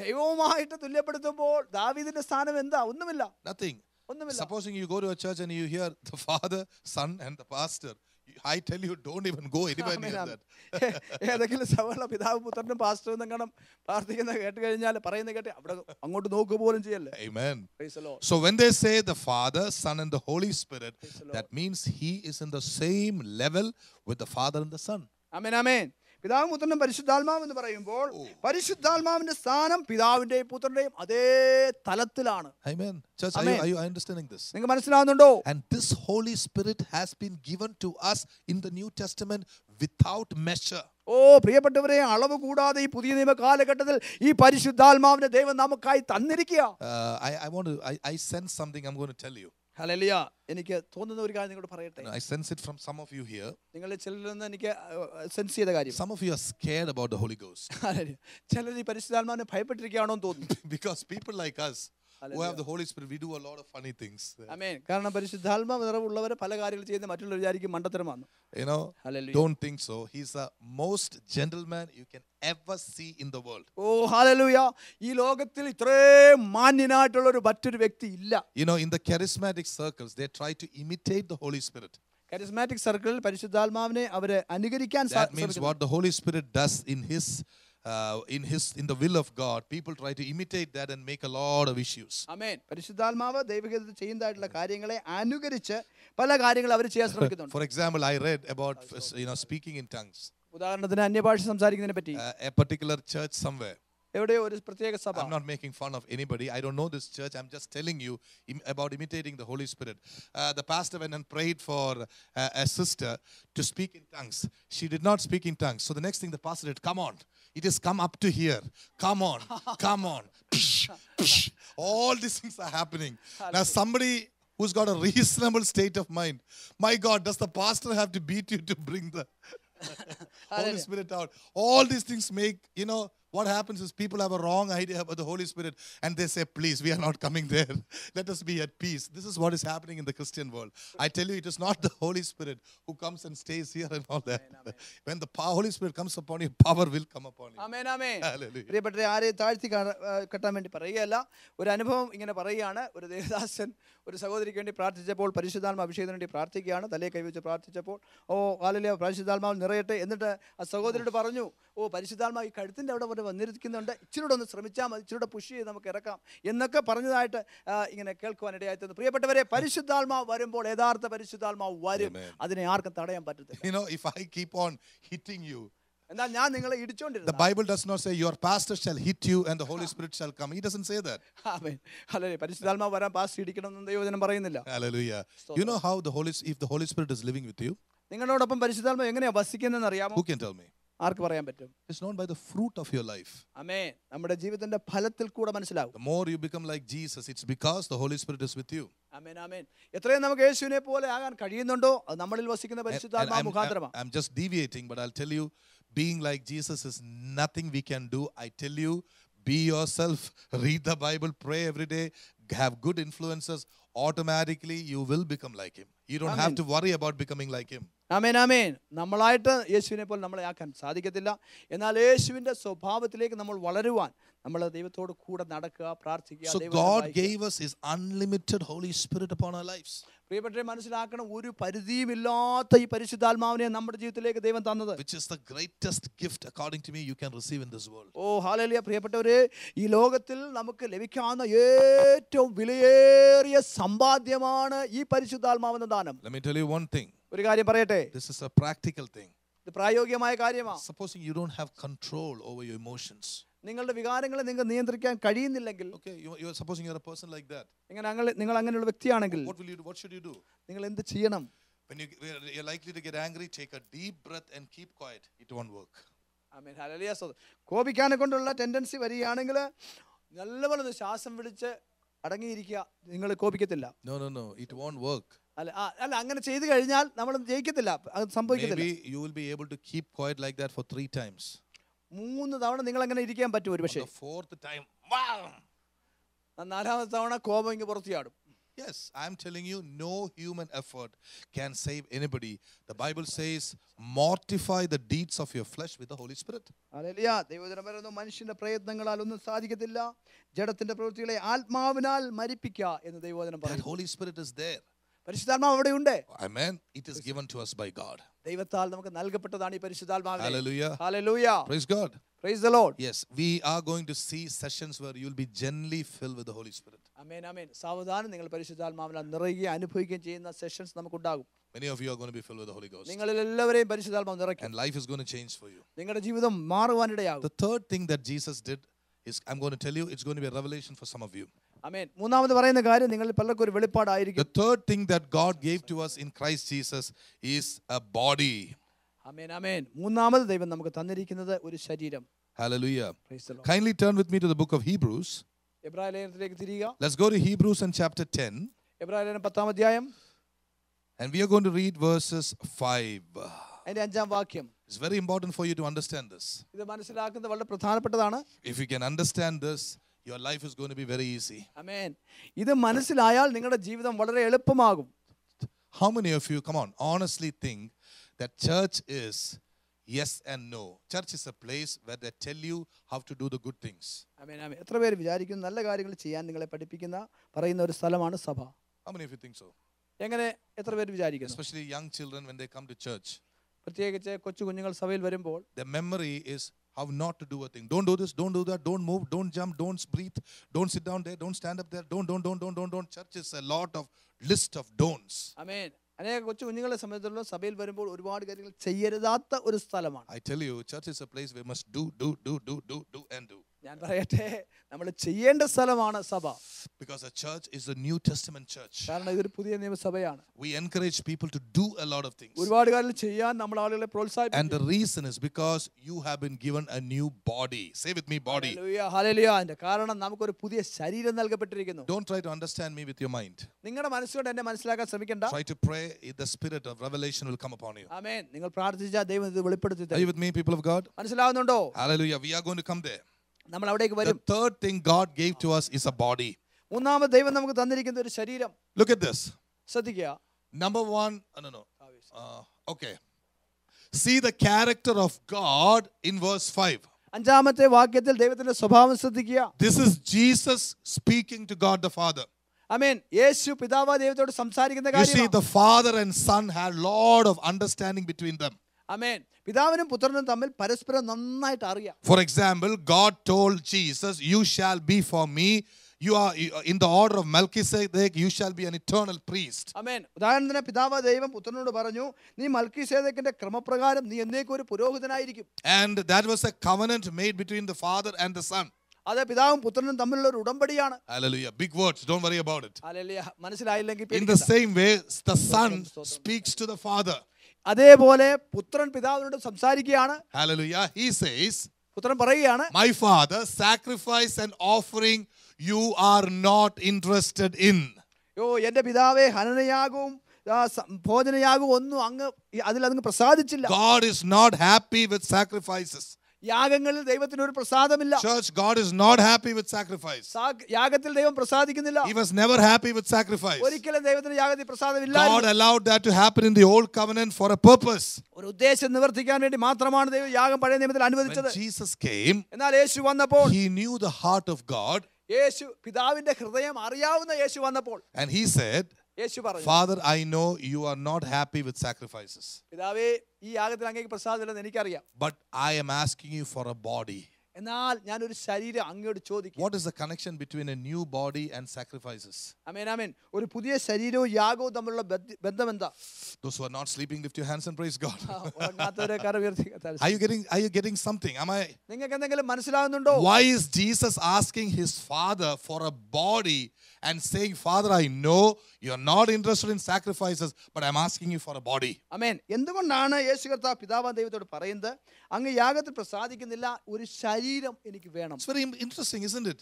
ദൈവവുമായിട്ട് തുല്യപ്പെടുത്തുമ്പോൾ ദാവീദിന്റെ സ്ഥാനം എന്താ ഒന്നുമില്ല nothing ഒന്നുമില്ല supposing you go to a church and you hear the father son and the pastor I tell you, don't even go anywhere near that. ഏതെങ്കിലും സഭയുള്ള പിതാവ് പുത്രനും പാസ്റ്ററും തങ്ങണം പ്രാർത്ഥിക്കുന്ന കേട്ട് കഴിഞ്ഞാൽ പറയുന്ന കേട്ട് അവിടെ അങ്ങോട്ട് നോക്കുക പോലും ചെയ്യല്ലേ Amen. So when they say the Father, Son and the Holy Spirit, that means he is in the same level with the Father and the Son. Amen, amen. പിതാവും പുത്രനും പരിശുദ്ധാത്മാവ് എന്ന് പറയുമ്പോൾ പരിശുദ്ധാത്മാവിന്റെ സ്ഥാനം പിതാവിന്റെയും പുത്രന്റെയും അതേ തലത്തിലാണ് നിങ്ങൾ മനസ്സിലാവുന്നുണ്ടോ and this Holy Spirit has been given to us in the New Testament without measure ഓ പ്രിയപ്പെട്ടവരെ അളവ് കൂടാതെ ഈ പുതിയ നിയമ കാലഘട്ടത്തിൽ ഈ പരിശുദ്ധാത്മാവിന്റെ ദൈവം നമുക്കായി തന്നിരിക്കുക I I I I sense something tell you hallelujah എനിക്ക് തോന്നുന്ന ഒരു കാര്യം നിങ്ങളോട് പറയട്ടെ I sense it from some of you here നിങ്ങൾ ചിലരിൽ നിന്ന് എനിക്ക് സെൻസ് ചെയ്ത കാര്യം some of you are scared about the Holy Ghost. Hallelujah ചിലർ ഈ പരിശുദ്ധാത്മാവിനെ ഭയപ്പെട്ടിരിക്കുകയാണോ എന്ന് തോന്നുന്നു because people like us We have the Holy Spirit. We do a lot of funny things. Amen. കാരണം പരിശുദ്ധാത്മ നിറവുള്ളവർ പല കാര്യങ്ങൾ ചെയ്യുന്ന മറ്റുള്ളവർ വിചാരിക്കും മണ്ടത്തരമാണ്. You know, don't think so. He's the most gentleman you can ever see in the world. Oh, Hallelujah! ഈ ലോകത്തിൽ ഇത്രയും മാന്യനായിട്ടുള്ള ഒരു മറ്റൊരു വ്യക്തി You know, in the charismatic circles they try to imitate the Holy Spirit. Charismatic സർക്കിളിൽ പരിശുദ്ധാത്മാവിനെ അവരെ അനുകരിക്കാൻ സാധിക്കും. That means what the Holy Spirit does in his uh, in his in the will of god people try to imitate that and make a lot of issues amen for example i read about you know speaking in tongues ഉദാഹരണത്തിന് uh, a particular church somewhere I'm not making fun of anybody. I don't know this church. I'm just telling you im about imitating the Holy Spirit. Uh, the pastor went and prayed for uh, a sister to speak in tongues. She did not speak in tongues. So the next thing the pastor did, come on, it has come up to here. Come on, come on. Psh, psh. All these things are happening. Now, somebody who's got a reasonable state of mind, my God, does the pastor have to beat you to bring the Holy Spirit out? All these things make, you know, what happens is people have a wrong idea about the Holy Spirit and they say, please, we are not coming there. Let us be at peace. This is what is happening in the Christian world. I tell you, it is not the Holy Spirit who comes and stays here and all that. Amen, amen. When the Holy Spirit comes upon you, power will come upon you. Amen, amen. Hallelujah. പ്രിയപ്പെട്ട ആരെ താഴ്ത്തി കെട്ടാൻ വേണ്ടി പറയുകയല്ല ഒരു അനുഭവം ഇങ്ങനെ പറയുകയാണ് ഒരു ദേവദാസൻ ഒരു സഹോദരിക്ക് വേണ്ടി പ്രാർത്ഥിച്ചപ്പോൾ പരിശുദ്ധാത്മ അഭിഷേകത്തിന് വേണ്ടി പ്രാർത്ഥിക്കുകയാണ് തലയെ കൈവച്ച് പ്രാർത്ഥിച്ചപ്പോൾ ഓ കാലിലെ പരിശുദ്ധാത്മാവ് നിറയട്ടെ എന്നിട്ട് ആ സഹോദരിയോട് പറഞ്ഞു ഓ പരിശുദ്ധാത്മാ ഈ കഴുത്തിൻ്റെ അവിടെ വരെ വന്നിരിക്കുന്നുണ്ട് ഇച്ചിരൂടെ ഒന്ന് ശ്രമിച്ചാൽ മതി ഇച്ചിരൂടെ പുഷ് ചെയ്ത് നമുക്ക് ഇറക്കാം എന്നൊക്കെ പറഞ്ഞതായിട്ട് ഇങ്ങനെ കേൾക്കുവാനിടയായി തന്നു പ്രിയപ്പെട്ടവരെ പരിശുദ്ധാത്മാവ് വരുമ്പോൾ യഥാർത്ഥ പരിശുദ്ധാത്മാവ് വരും അതിനെ ആർക്കും തടയാൻ പറ്റത്തില്ല എന്നാൽ ഞാൻ നിങ്ങളെ ഇടിച്ചുകൊണ്ടിരുന്നു The Bible does not say your pastor shall hit you and the Holy Spirit shall come. He doesn't say that. Amen. Hallelujah. പരിശുദ്ധാത്മാവ് വരാൻ പാസ്റ്റർ എന്ന് ദൈവജനം പറയുന്നില്ല. Hallelujah. You know how the Holy if the Holy Spirit is living with you? നിങ്ങളോടൊപ്പം പരിശുദ്ധാത്മാവ് എങ്ങനെയാ വസിക്കുന്നതെന്ന് അറിയാമോ? Who can tell me? ആർക്ക് പറയാൻ പറ്റും it's known by the fruit of your life amen നമ്മുടെ ജീവിതത്തിന്റെ ഫലത്തിൽ കൂടെ മനസ്സിലാവും the more you become like jesus it's because the holy spirit is with you ആമേൻ ആമേൻ എത്രയും നമുക്ക് യേശുവിനെ പോലെ ആകാൻ കഴിയുന്നുണ്ടോ അത് നമ്മളിൽ വസിക്കുന്ന പരിശുദ്ധാത്മാ മുഖാന്തരമാണ് I am just deviating but I tell you being like Jesus is nothing we can do I tell you be yourself read the bible pray every day have good influences automatically you will become like him you don't have to worry about becoming like him amen amen നമ്മളായിട്ട് യേശുവിനെ പോലെ നമ്മളെ ആക്കാൻ സാധിക്കത്തില്ല എന്നാൽ യേശുവിൻ്റെ സ്വഭാവത്തിലേക്ക് നമ്മൾ വളരുവാൻ നമ്മൾ ദൈവത്തോട് കൂടെ നടക്കുക പ്രാർത്ഥിക്കുക So God gave us മനസ്സിലാക്കണം ഒരു പരിധിയുമില്ലാത്ത ഈ പരിശുദ്ധാത്മാവിനെ നമ്മുടെ ജീവിതത്തിലേക്ക് ദൈവം തന്നത് പ്രിയപ്പെട്ടവര് ഈ ലോകത്തിൽ നമുക്ക് ലഭിക്കാവുന്ന ഏറ്റവും വിലയേറിയ സമ്പാദ്യമാണ് ഈ പരിശുദ്ധാത്മാവിന്റെ ദാനം. ഒരു കാര്യം പറയട്ടെ this is a practical thing ഇത് പ്രായോഗികമായ കാര്യമാണ് supposing you don't have control over your emotions നിങ്ങളുടെ വികാരങ്ങളെ നിങ്ങൾക്ക് നിയന്ത്രിക്കാൻ കഴിയുന്നില്ലെങ്കിൽ okay you supposing you are a person like that ഇങ്ങനെ നിങ്ങൾ നിങ്ങൾ അങ്ങനെയുള്ള വ്യക്തിയാണെങ്കിൽ what will you do what should you do നിങ്ങൾ എന്ത് ചെയ്യണം when you are likely to get angry take a deep breath and keep quiet it won't work amen hallelujah കോപിക്കാനെ കൊണ്ടുള്ള ടെൻഡൻസി വരികയാണെങ്കിൽ നല്ലപോലെ ശ്വാസം വിളിച്ച് അടങ്ങിയിരിക്കുക നിങ്ങൾ കോപിക്കത്തില്ല no no no it won't work അല്ല അല്ല അങ്ങനെ ചെയ്തു കഴിഞ്ഞാൽ നമ്മൾ ജയിക്കത്തില്ല അത് സംഭവിക്കത്തില്ല Maybe you will be able to keep quiet like that for three times. മൂന്ന് തവണ നിങ്ങൾ അങ്ങനെ ഇരിക്കാൻ പറ്റും ഒരു പക്ഷേ ഫോർത്ത് ടൈം വാ wow! നാലാമത്തെ തവണ കോപം ഇങ്ങ് പുറത്തു ചാടും Yes, am telling you, no human effort can save anybody. The Bible says, mortify the deeds of your flesh with the Holy Spirit. Hallelujah ദൈവജനം പറയുന്നു മനുഷ്യന്റെ പ്രയത്നങ്ങളാൽ ഒന്നും സാധിക്കത്തില്ല ജഡത്തിന്റെ പ്രവൃത്തികളെ ആത്മാവിനാൽ മരിപ്പിക്കുക എന്ന് ദൈവവചനം That the Holy Spirit is there. Amen. It is given to us by God. Hallelujah. Hallelujah. Praise God. Praise the Lord. Yes, we are going to see sessions where you'll be generally filled with the Holy Spirit. Amen, amen. സാവധാനം നിങ്ങൾ പരിശുദ്ധാത്മാവിനാൽ നിറയുകയും അനുഭവിക്കുകയും ചെയ്യുന്ന sessions നമുക്കുണ്ടാകും Many of you are going to be filled with the Holy Ghost. And life is going to change for you. The third thing that Jesus did is I'm going to tell you it's going to be a revelation for some of you. The third thing that God gave to us in Christ Jesus is a body. Amen amen മൂന്നാമത് ദൈവം നമുക്ക് തന്നിരിക്കുന്നത് ഒരു ശരീരം. Hallelujah. Kindly turn with me to the book of Hebrews. തിരിയുക. Let's go to Hebrews and chapter 10. And we are going to read verses 5. It's very important for you to understand this. If you can understand this, your life is going to be very easy amen ഇത് മനസ്സിലായാൽ നിങ്ങളുടെ ജീവിതം വളരെ എളുപ്പമാകും how many of you come on honestly think that church is yes and no church is a place where they tell you how to do the good things amen amen എത്ര പേര് വിചാരിക്കുന്നു നല്ല കാര്യങ്ങൾ ചെയ്യാൻ നിങ്ങളെ പഠിപ്പിക്കുന്ന പറയുന്ന ഒരു സ്ഥലമാണ് how many of you think so എങ്ങനെ എത്ര പേര് especially young children when they come to church പ്രത്യേകിച്ച് കൊച്ചു കുഞ്ഞുങ്ങൾ സഭയിൽ വരുമ്പോൾ the memory is how not to do a thing. Don't do this, don't do that, don't move, don't jump, don't breathe, don't sit down there, don't stand up there, don't, don't, don't, don't, don't, don't. Church is a lot of list of don'ts. Amen. അനേക കൊച്ചു കുഞ്ഞുങ്ങളെ സംബന്ധിച്ചിടത്തോളം സഭയിൽ വരുമ്പോൾ ഒരുപാട് കാര്യങ്ങൾ ചെയ്യരുതാത്ത ഒരു സ്ഥലമാണ് I tell you church is a place we must do do do do do and do ഞാൻ പറയട്ടെ നമ്മൾ ചെയ്യേണ്ട സ്ഥലമാണ് സഭ because a church is a new testament church we encourage people to do a lot of things and the reason is because you have been given a new body say with me body hallelujah do don't try to understand me with your mind try to pray eh, the spirit of revelation will come upon you Amen. are you with me people of god hallelujah we are going to come there നമ്മൾ അവിടേക്ക് വരും third thing God gave to us is a body മൂന്നാമത് ദൈവം നമുക്ക് തന്നിരിക്കുന്ന ഒരു ശരീരം look at this ശ്രദ്ധിക്കുക number 1 no no okay see the character of God in verse 5 അഞ്ചാമത്തെ വാക്യത്തിൽ ദൈവത്തിന്റെ സ്വഭാവം ശ്രദ്ധിക്കുക this is Jesus speaking to God the Father amen യേശു പിതാവായ ദൈവത്തോട് സംസാരിക്കുന്ന കാര്യം you see the Father and Son had lot of understanding between them amen പിതാവിനും പുത്രനും തമ്മിൽ പരസ്പരം നന്നായിട്ട് അറിയാം for example God told Jesus you shall be for me you are in the order of Melchizedek you shall be an eternal priest amen ഉദാഹരണത്തിന് പിതാവ് ദൈവം പുത്രനോട് പറഞ്ഞു നീ മൽക്കിസേദക്കിന്റെ ക്രമപ്രകാരം നീ എന്നേക്കും ഒരു പുരോഹിതനായിരിക്കും and that was a covenant made between the Father and the Son അത് പിതാവും പുത്രനും തമ്മിലുള്ള ഒരു ഉടമ്പടിയാണ് hallelujah big words don't worry about it hallelujah മനസ്സിലായില്ലെങ്കിൽ in the same way the Son speaks to the Father അതേപോലെ പുത്രൻ പിതാവിനോട് സംസാരിക്കുകയാണ് Hallelujah. He says, പുത്രൻ പറയുകയാണ് My father, sacrifice and offering you are not interested in. യോ എൻ്റെ പിതാവേ ഹനനയാഗവും ഭോജനയാഗവും ഒന്നും അങ്ങ് അതിൽ അങ്ങ് പ്രസാദിച്ചില്ല God is not happy with sacrifices. യാഗങ്ങളിൽ ദൈവത്തിന് ഒരു പ്രസാദമില്ല church god is not happy with sacrifice യാഗത്തിൽ ദൈവം പ്രസാദിക്കുന്നില്ല he was never happy with sacrifice ഒരിക്കലും ദൈവത്തിന് യാഗത്തിൽ പ്രസാദമില്ല god allowed that to happen in the old covenant for a purpose ഒരു ഉദ്ദേശം നിവർത്തിക്കാൻ വേണ്ടി മാത്രമാണ് ദൈവം യാഗം പഴയ നിയമത്തിൽ അനുവദിച്ചത് jesus came എന്നാൽ യേശു വന്നപ്പോൾ he knew the heart of god യേശു പിതാവിന്റെ ഹൃദയം അറിയാവുന്ന യേശു വന്നപ്പോൾ and he said യേശു പറഞ്ഞു Father I know you are not happy with sacrifices പിതാവേ ഈ യാഗത്തിൽ അങ്ങേക്ക് പ്രസാദമില്ലെന്ന് എനിക്കറിയാം but I am asking you for a body എന്നാൽ ഞാൻ ഒരു ശരീരം അങ്ങോട്ട് ചോദിക്കും what is the connection between a new body and sacrifices amen amen ഒരു പുതിയ ശരീരവും യാഗവും തമ്മിലുള്ള ബന്ധം എന്താ those who are not sleeping lift your hands and praise God ഉറങ്ങാത്തവരെ കര ഉയർത്തി are you getting R you getting something am I നിങ്ങൾക്ക് എന്തെങ്കിലും മനസ്സിലാകുന്നുണ്ടോ why is Jesus asking his Father for a body and saying, Father, I know you're not interested in sacrifices, but I'm asking you for a body. Amen എന്തുകൊണ്ടാണ് It's very interesting, isn't it?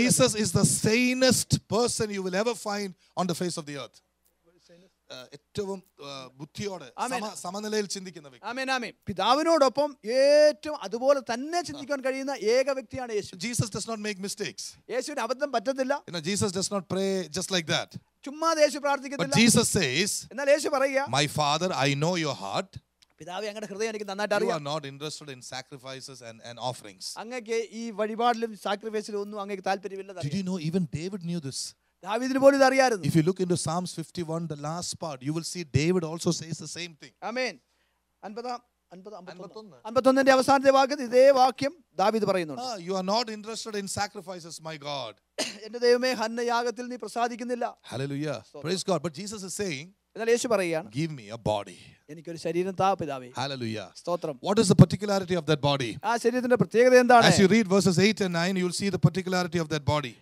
Jesus is the sanest person you will ever find on the face of the earth. ഏറ്റവും ബുദ്ധിയോടെ സമനിലയിൽ ചിന്തിക്കുന്ന വ്യക്തി പിതാവിനോടൊപ്പം ഏറ്റവും അതുപോലെ തന്നെ ചിന്തിക്കാൻ കഴിയുന്ന ഏക വ്യക്തിയാണ് യേശു Jesus does not make mistakes യേശുവിന് അബദ്ധം പറ്റത്തില്ല Jesus does not pray just like that ചുമ്മാ യേശു പ്രാർത്ഥിക്കത്തില്ല ജീസസ് സേസ് എന്നാൽ യേശു പറയുക my Father I know your heart പിതാവ് അങ്ങയുടെ ഹൃദയം എനിക്ക് നന്നായിട്ട് അറിയാം you are not interested in sacrifices and and offerings അങ്ങേക്ക് ഈ വഴിപാടിലും സാക്രിഫൈസിലും ഒന്നും അങ്ങേക്ക് താല്പര്യമില്ല did you know even David knew this ദാവീദിനെ പോലും ഇത് അറിയായിരുന്നു if you look into Psalms 51 the last part you will see David also says the same thing amen 50 അൻപത്തൊന്നിന്റെ അവസാനത്തെ വാക്യത്തിൽ ഇതേ വാക്യം ദാവീദ് പറയുന്നുണ്ട് you are not interested in sacrifices my God എന്റെ ദൈവമേ ഹന്ന യാഗത്തിൽ നീ പ്രസാദിക്കുന്നില്ല hallelujah praise God but Jesus is saying Give me a body. Hallelujah. What is the particularity of that body? As you read verses 8 and 9, you will see the particularity of that body.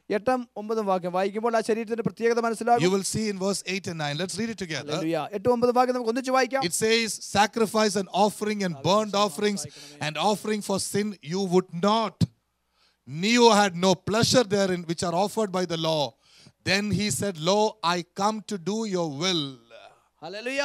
You will see in verse 8 and 9. Let's read it together. It says, Sacrifice and offering and burnt offerings and offering for sin you would not. Neo had no pleasure therein, which are offered by the law. Then he said, Lo, I come to do your will. Hallelujah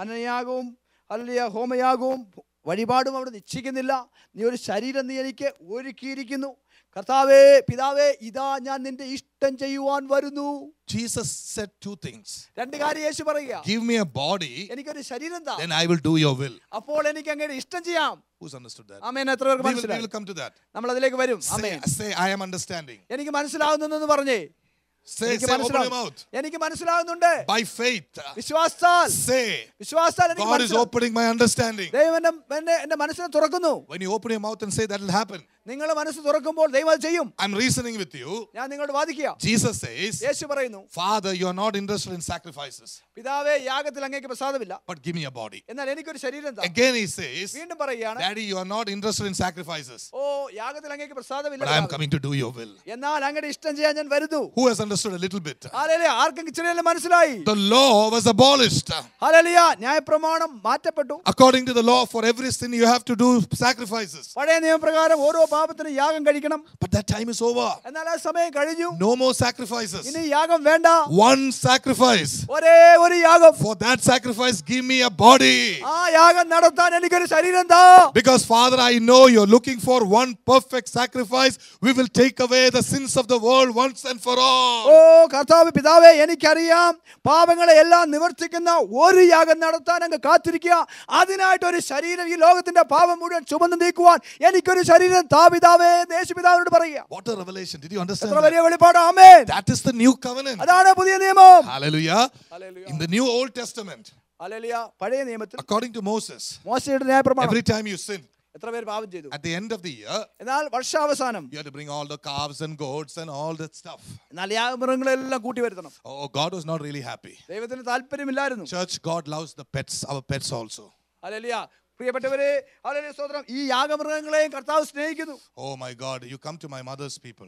ഹനയാകവും hallelujah ഹോമയാകും വഴിപാടും അവിടെ നിശ്ചയിക്കുന്നില്ല നീ ഒരു ശരീരം നീ എനിക്ക് ഒരുക്കിയിരിക്കുന്നു കർത്താവേ പിതാവേ ഇതാ ഞാൻ നിന്റെ ഇഷ്ടം ചെയ്യുവാൻ വരുന്നു ജീസസ് സെഡ് ടു തിങ്സ് രണ്ട് കാര്യം യേശു പറയുക. ഗിവ് മീ എ ബോഡി എനിക്ക് ഒരു ശരീരം താ. Then I will do your will അപ്പോൾ എനിക്ക് അങ്ങയുടെ ഇഷ്ടം ചെയ്യാം. ഹൂസ് അണ്ടർസ്റ്റുഡ് ദാറ്റ് ആമേൻ എത്ര പേർക്ക് മനസ്സിലായി? We will come to നമ്മൾ അതിലേക്ക് വരും. Amen. Say I am understanding എനിക്ക് മനസ്സിലാകുന്നു എന്ന് പറഞ്ഞേ. By faith, uh, എനിക്ക് God is opening my understanding when you open your mouth and say that will happen നിങ്ങളുടെ മനസ്സ് തുറക്കുമ്പോൾ ദൈവം അത് ചെയ്യും I am reasoning with you ഞാൻ നിങ്ങളോട് വാദിക്കുക ജീസസ് സേസ് യേശു പറയുന്നു Father you are not interested in sacrifices പിതാവേ യാഗത്തിൽ അങ്ങേക്ക് പ്രസാദമില്ല but give me a body എന്നാൽ എനിക്ക് ഒരു ശരീരം താ അഗൈൻ ഹി സേസ് വീണ്ടും പറയുകയാണ് daddy you are not interested in sacrifices ഓ യാഗത്തിൽ അങ്ങേക്ക് പ്രസാദമില്ല but I am coming to do your will എന്നാൽ അങ്ങയുടെ ഇഷ്ടം ചെയ്യാൻ ഞാൻ വരുന്നു who has understood a little bit hallelujah ആർക്കും ഇച്ചിരിയെങ്കിലും മനസ്സിലായി the law was abolished hallelujah ന്യായപ്രമാണം മാറ്റപ്പെട്ടു according to the law for every sin you have to do sacrifices പഴയ നിയമപ്രകാരം ഓരോ പാപത്തിന് യാഗം കഴിക്കണം but that time is over എന്നാൽ ആ സമയം കഴിഞ്ഞു no more sacrifices ഇനി യാഗം വേണ്ട one sacrifice ഒരേ ഒരു യാഗം for that sacrifice give me a body ആ യാഗം നടത്താൻ എനിക്ക് ഒരു ശരീരം താ because father i know you're looking for one perfect sacrifice we will take away the sins of the world once and for all ഓ കർത്താവ് പിതാവേ എനിക്കറിയാം പാപങ്ങളെ എല്ലാം നിവർത്തിക്കുന്ന ഒരു യാഗം നടത്താൻ അങ്ങ് കാത്തിരിക്കുക അതിനായിട്ട് ഒരു ശരീരം ഈ ലോകത്തിന്റെ പാപം മുഴുവൻ ചുമന്ന് നീക്കുവാൻ എനിക്കൊരു ശരീരം താ What a revelation. Did you understand That is the new covenant. Hallelujah. In the new Old Testament. According to Moses. Every time you sin. At the end of the year, you have to bring all the calves and goats and all that stuff. Oh, God was not really happy. Church, God loves the pets, our pets also. Oh my God! You come to my mother's people.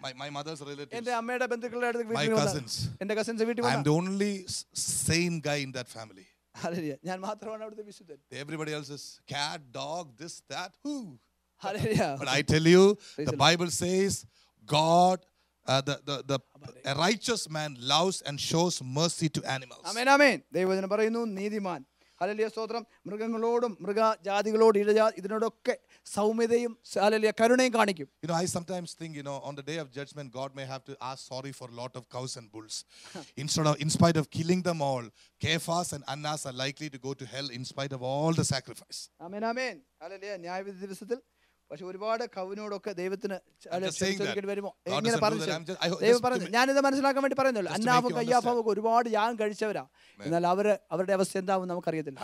my, my mother's relatives. my cousins. വന്നു. I'm the only sane guy in that family. Everybody else is cat, dog, this, that, who. But I tell you, the Bible says God uh, the, the, the a righteous man loves and shows mercy to animals. Amen, amen. അലലിയ സ്തോത്രം മൃഗങ്ങളോടും മൃഗജാതികളോടും ഇഴജാ ഇതിനോടൊക്കെ സൗമ്യതയും hallelujah കരുണയും കാണിക്കും you know I sometimes think you know on the day of judgement God may have to ask sorry for lot of cows and bulls instead of in spite of killing them all Caiaphas and Annas are likely to go to hell in spite of all the sacrifice amen amen hallelujah ന്യായവിധി ദിവസത്തിൽ പക്ഷെ ഒരുപാട് കവിനോടൊക്കെ ദൈവത്തിന് വരുമോ എങ്ങനെ പറഞ്ഞു ദൈവം പറഞ്ഞു ഞാനിത് മനസ്സിലാക്കാൻ വേണ്ടി പറയുന്നുള്ളൂ അന്നാഫും കയ്യാഫാവും ഒരുപാട് യാഗം കഴിച്ചവരാ എന്നാൽ അവര് അവരുടെ അവസ്ഥ എന്താവും നമുക്കറിയത്തില്ല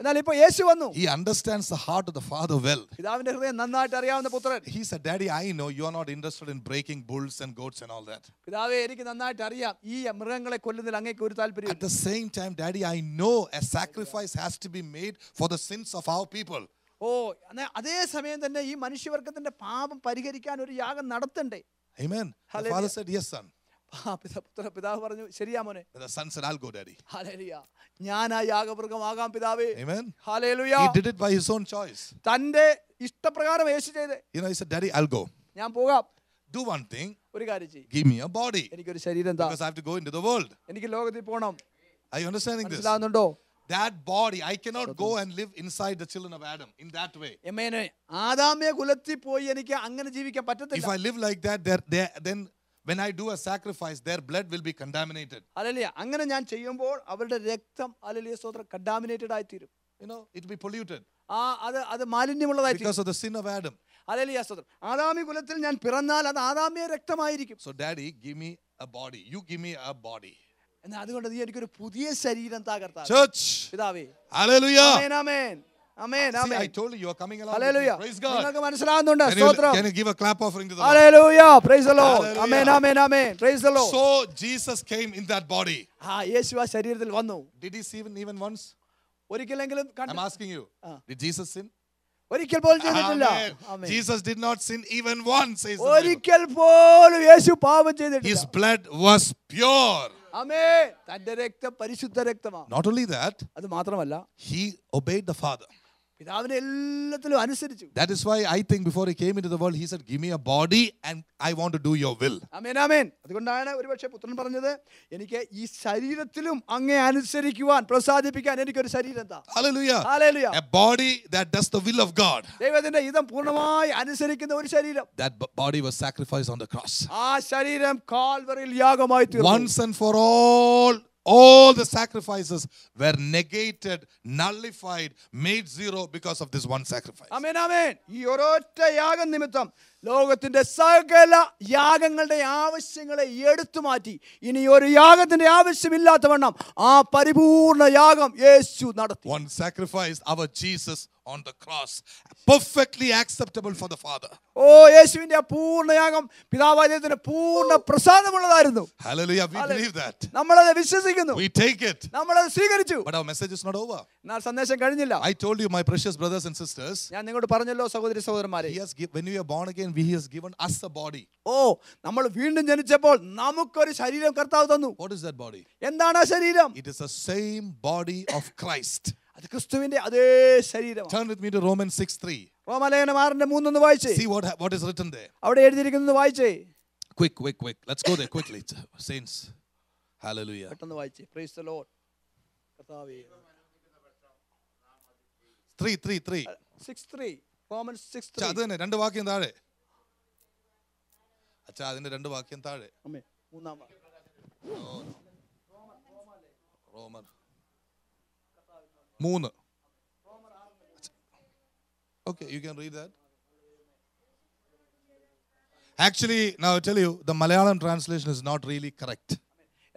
എന്നാൽ ഇപ്പൊ യേശു വന്നു he understands the heart of the Father well പിതാവിന്റെ ഹൃദയം നന്നായിട്ട് അറിയാവുന്ന പുത്രൻ he say daddy I know you are not interested in breaking bulls and goats and all that പിതാവേ എനിക്ക് നന്നായിട്ട് അറിയാം ഈ മൃഗങ്ങളെ കൊല്ലുന്നതിൽ അങ്ങേക്ക് ഒരു താല്പര്യം at the same time daddy I know a sacrifice has to be made for the sins of our people ഓ അതേ സമയം തന്നെ ഈ മനുഷ്യവർഗത്തിന്റെ പാപം പരിഹരിക്കാൻ ഒരു യാഗം നടത്തണ്ടേ പിതാവ് പറഞ്ഞു ശരിയാ മോനെ ഞാൻ ആ യാഗമൃഗമാകാം പിതാവേ തന്റെ ഇഷ്ടപ്രകാരം യേശു ചെയ്തേ ഞാൻ പോകാം do one thing. ഒരു കാര്യം ചെയ്യ്. Give me a body. ഒരു ശരീരം താ. Because I have to go into the world. എനിക്ക് ലോകത്തിൽ പോകണം. Are you understanding this? that body i cannot go and live inside the children of adam in that way Amen. ആദാമിയ കുലത്തിൽ പോയി എനിക്ക് അങ്ങനെ ജീവിക്കാൻ പറ്റത്തില്ല if i live like that there, there then when i do a sacrifice their blood will be contaminated hallelujah അങ്ങനെ ഞാൻ ചെയ്യുമ്പോൾ അവരുടെ രക്തം ഹല്ലേലൂയ സ്തോത്രം Contaminated ആയി തീരും you know it will be polluted ആ അത് അത് മാലിന്യമുള്ളതായി because of the sin of adam hallelujah സ്തോത്രം ആദാമി കുലത്തിൽ ഞാൻ പിറന്നാൽ അത് ആദാമിയ രക്തമായിരിക്കും so daddy give me a body you give me a body എന്നാൽ അതുകൊണ്ട് നീ എനിക്കൊരു പുതിയ ശരീരം താകർത്താ പിതാവേ ആമേൻ Amen. Amen. See, I told you, you are coming along. Hallelujah. Praise God. Can you, can you give a clap offering to the Lord? Hallelujah. Praise the Lord. Hallelujah. Amen. Amen. Amen. Praise the Lord. So Jesus came in that body. Ah, yes, you ശരീരത്തിൽ വന്നു. Did he sin even once? i I'm asking you. Did Jesus sin? ഒരിക്കൽ പോലും ചെയ്തിട്ടില്ല Jesus did not sin even once ഒരിക്കൽ പോലും യേശു പാപം ചെയ്തിട്ടില്ല his not only that, he obeyed the Father. That is why I think before he came into the world, he said, "Give me a body, and I want to do your will." amen. amen. Hallelujah. Hallelujah. A body that does the will of God. That body was sacrificed on the cross. Once and for all, all the sacrifices were negated, nullified, made zero because of this one sacrifice. Amen, amen. ലോകത്തിൻ്റെ സകല യാഗങ്ങളുടെ ആവശ്യങ്ങളെ എടുത്തു മാറ്റി ഇനി ഒരു യാഗത്തിന്റെ ആവശ്യമില്ലാത്തവണ്ണം ആ പരിപൂർണ യാഗം യേശു നടത്തി one sacrifice our Jesus on the cross perfectly acceptable for the father ഓ യേശുവിന്റെ പൂർണ്ണയാഗം പിതാവായ ദൈവത്തിന് പൂർണ്ണ പ്രസാദമുള്ളതായിരുന്നു hallelujah we believe that നമ്മൾ അത് വിശ്വസിക്കുന്നു we take it നമ്മൾ അത് സ്വീകരിച്ചു but our message is not over നാ സന്ദേശം കഴിഞ്ഞില്ല i told you my precious brothers and sisters ഞാൻ നിങ്ങളോട് പറഞ്ഞല്ലോ സഹോദരി സഹോദരന്മാരെ yes when you are born again again he has given us a body ഓ നമ്മൾ വീണ്ടും ജനിച്ചപ്പോൾ നമുക്കൊരു ശരീരം കർത്താവ് തന്നു what is that body എന്താണ് ആ ശരീരം it is the same body of christ അത് ക്രിസ്തുവിന്റെ അതേ ശരീരം turn with me to romans 6:3 റോമലേഖനം 6ന്റെ 3 ഒന്ന് വായിച്ചേ see what what is written there അവിടെ എഴുതിയിരിക്കുന്നത് വായിച്ചേ quick quick quick let's go there quickly saints hallelujah പെട്ടെന്ന് വായിച്ചേ praise the lord കർത്താവേ 3 3 3 6 3 റോമൻസ് 6 3 അത് തന്നെ രണ്ട് വാക്യം താഴെ അച്ഛാ അതിന്റെ രണ്ട് വാക്യം താഴെ മൂന്ന് okay you can read that actually now tell you the Malayalam translation is not really correct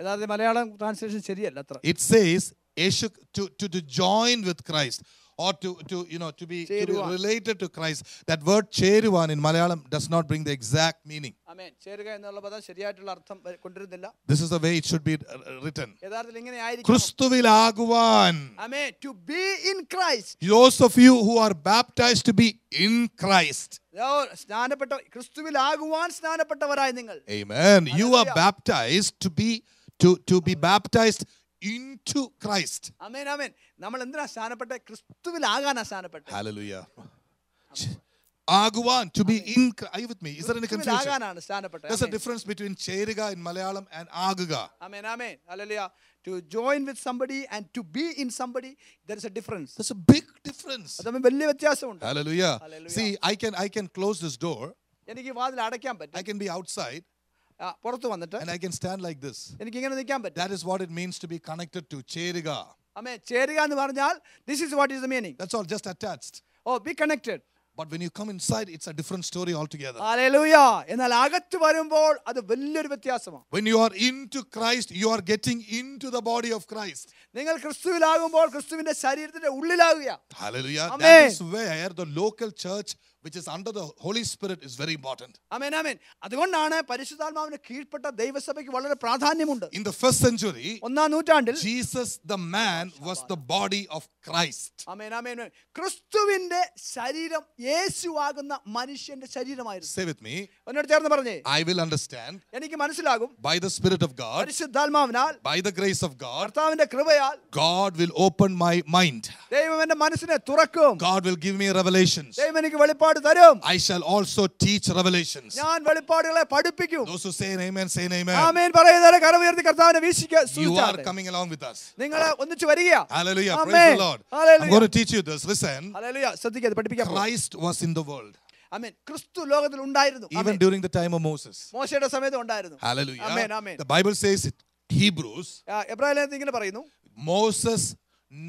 യഥാർത്ഥ മലയാളം ട്രാൻസ്ലേഷൻ ശരിയല്ല അത്ര ഇറ്റ് സേസ് യേശു to to join with Christ or to, to you know to be, to be, related to Christ. That word cheruvan in Malayalam does not bring the exact meaning. This is the way it should be uh, uh, written. Kristuvilaguvan. Amen. To be in Christ. Those of you who are baptized to be in Christ. Amen. You are baptized to be to to be baptized into Christ. Amen, amen. നമ്മൾ എന്തിനാ സ്നാനപ്പെട്ടെ ക്രിസ്തുവിലാകാനാ സ്നാനപ്പെട്ടെ Hallelujah. Aguan, to be in, are you with me? Is there any confusion? There's a difference between Cheriga in Malayalam and Aguga. Amen, amen. Hallelujah. To join with somebody and to be in somebody, there is a difference. There's a big difference. Hallelujah. Hallelujah. See, I can I can close this door. I can be outside. പുറത്തു വന്നിട്ട് and i can stand like this എനിക്ക് ഇങ്ങനെ നിൽക്കാൻ പറ്റും that is what it means to be connected to ചേരുക ആമേ ചേരുക എന്ന് പറഞ്ഞാൽ this is what is the meaning that's all just attached oh be connected But when you come inside, it's a different story altogether. Hallelujah. When you are into Christ, you are getting into the body of Christ. Hallelujah. Amen. That is where the local church which is under the Holy Spirit is very important. Amen, amen. അതുകൊണ്ടാണ് പരിശുദ്ധാത്മാവിന് കീഴ്പ്പെട്ട ദൈവസഭയ്ക്ക് വളരെ പ്രാധാന്യമുണ്ട്. In the first century, ഒന്നാം നൂറ്റാണ്ടിൽ Jesus the man was the body of Christ. Amen, amen. ക്രിസ്തുവിന്റെ ശരീരം യേശുവാകുന്ന മനുഷ്യന്റെ ശരീരമായിരുന്നു. Say with me. എന്നോട് ചേർന്ന് പറഞ്ഞേ. I will understand. എനിക്ക് മനസ്സിലാകും. By the spirit of God. പരിശുദ്ധാത്മാവിനാൽ. By the grace of God. കർത്താവിന്റെ കൃപയാൽ. God will open my mind. ദൈവം എൻ്റെ മനസ്സിനെ തുറക്കും. God will give me revelations. ദൈവം എനിക്ക് വെളിപ്പാട് വെളിപ്പാട് തരും I shall also teach revelations ഞാൻ വെളിപ്പാടുകളെ പഠിപ്പിക്കും those who say amen say amen amen പറയുന്നവരെ കരമുയർത്തി കർത്താവിനെ വീക്ഷിക്കുക You are coming along with us. നിങ്ങൾ ഒന്നിച്ച് വരിക Hallelujah. Praise the Lord. Hallelujah. I'm going to teach you this. Listen. Hallelujah. ശ്രദ്ധിക്കുക ഇത് പഠിപ്പിക്കാം Christ was in the world. ആമേൻ ക്രിസ്തു ലോകത്തിൽ ഉണ്ടായിരുന്നു Even during the time of Moses. മോശയുടെ സമയത്ത് ഉണ്ടായിരുന്നു Hallelujah. Amen amen The Bible says it. Hebrews. എബ്രായ ലേഖനത്തിൽ ഇങ്ങനെ പറയുന്നു. Moses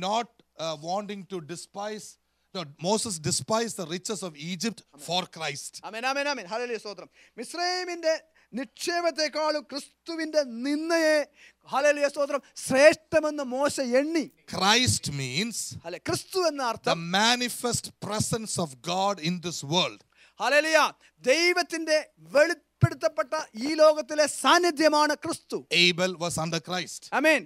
not uh, wanting to despise Moses despise the riches of Egypt for Christ amen amen amen hallelujah സ്തോത്രം മിസ്രൈമിന്റെ നിക്ഷേപത്തെക്കാളും ക്രിസ്തുവിന്റെ നിന്നയെ ഹല്ലേലൂയ സ്തോത്രം ശ്രേഷ്ഠമെന്ന് മോശ എണ്ണി ക്രൈസ്റ്റ് മീൻസ് അല്ലെ ക്രിസ്തു എന്ന അർത്ഥം the manifest presence of God in this world hallelujah ദൈവത്തിന്റെ വെളുത്ത വെളിപ്പെടുത്തപ്പെട്ട ഈ ലോകത്തിലെ സാന്നിധ്യമാണ് ക്രിസ്തു Abel was under Christ amen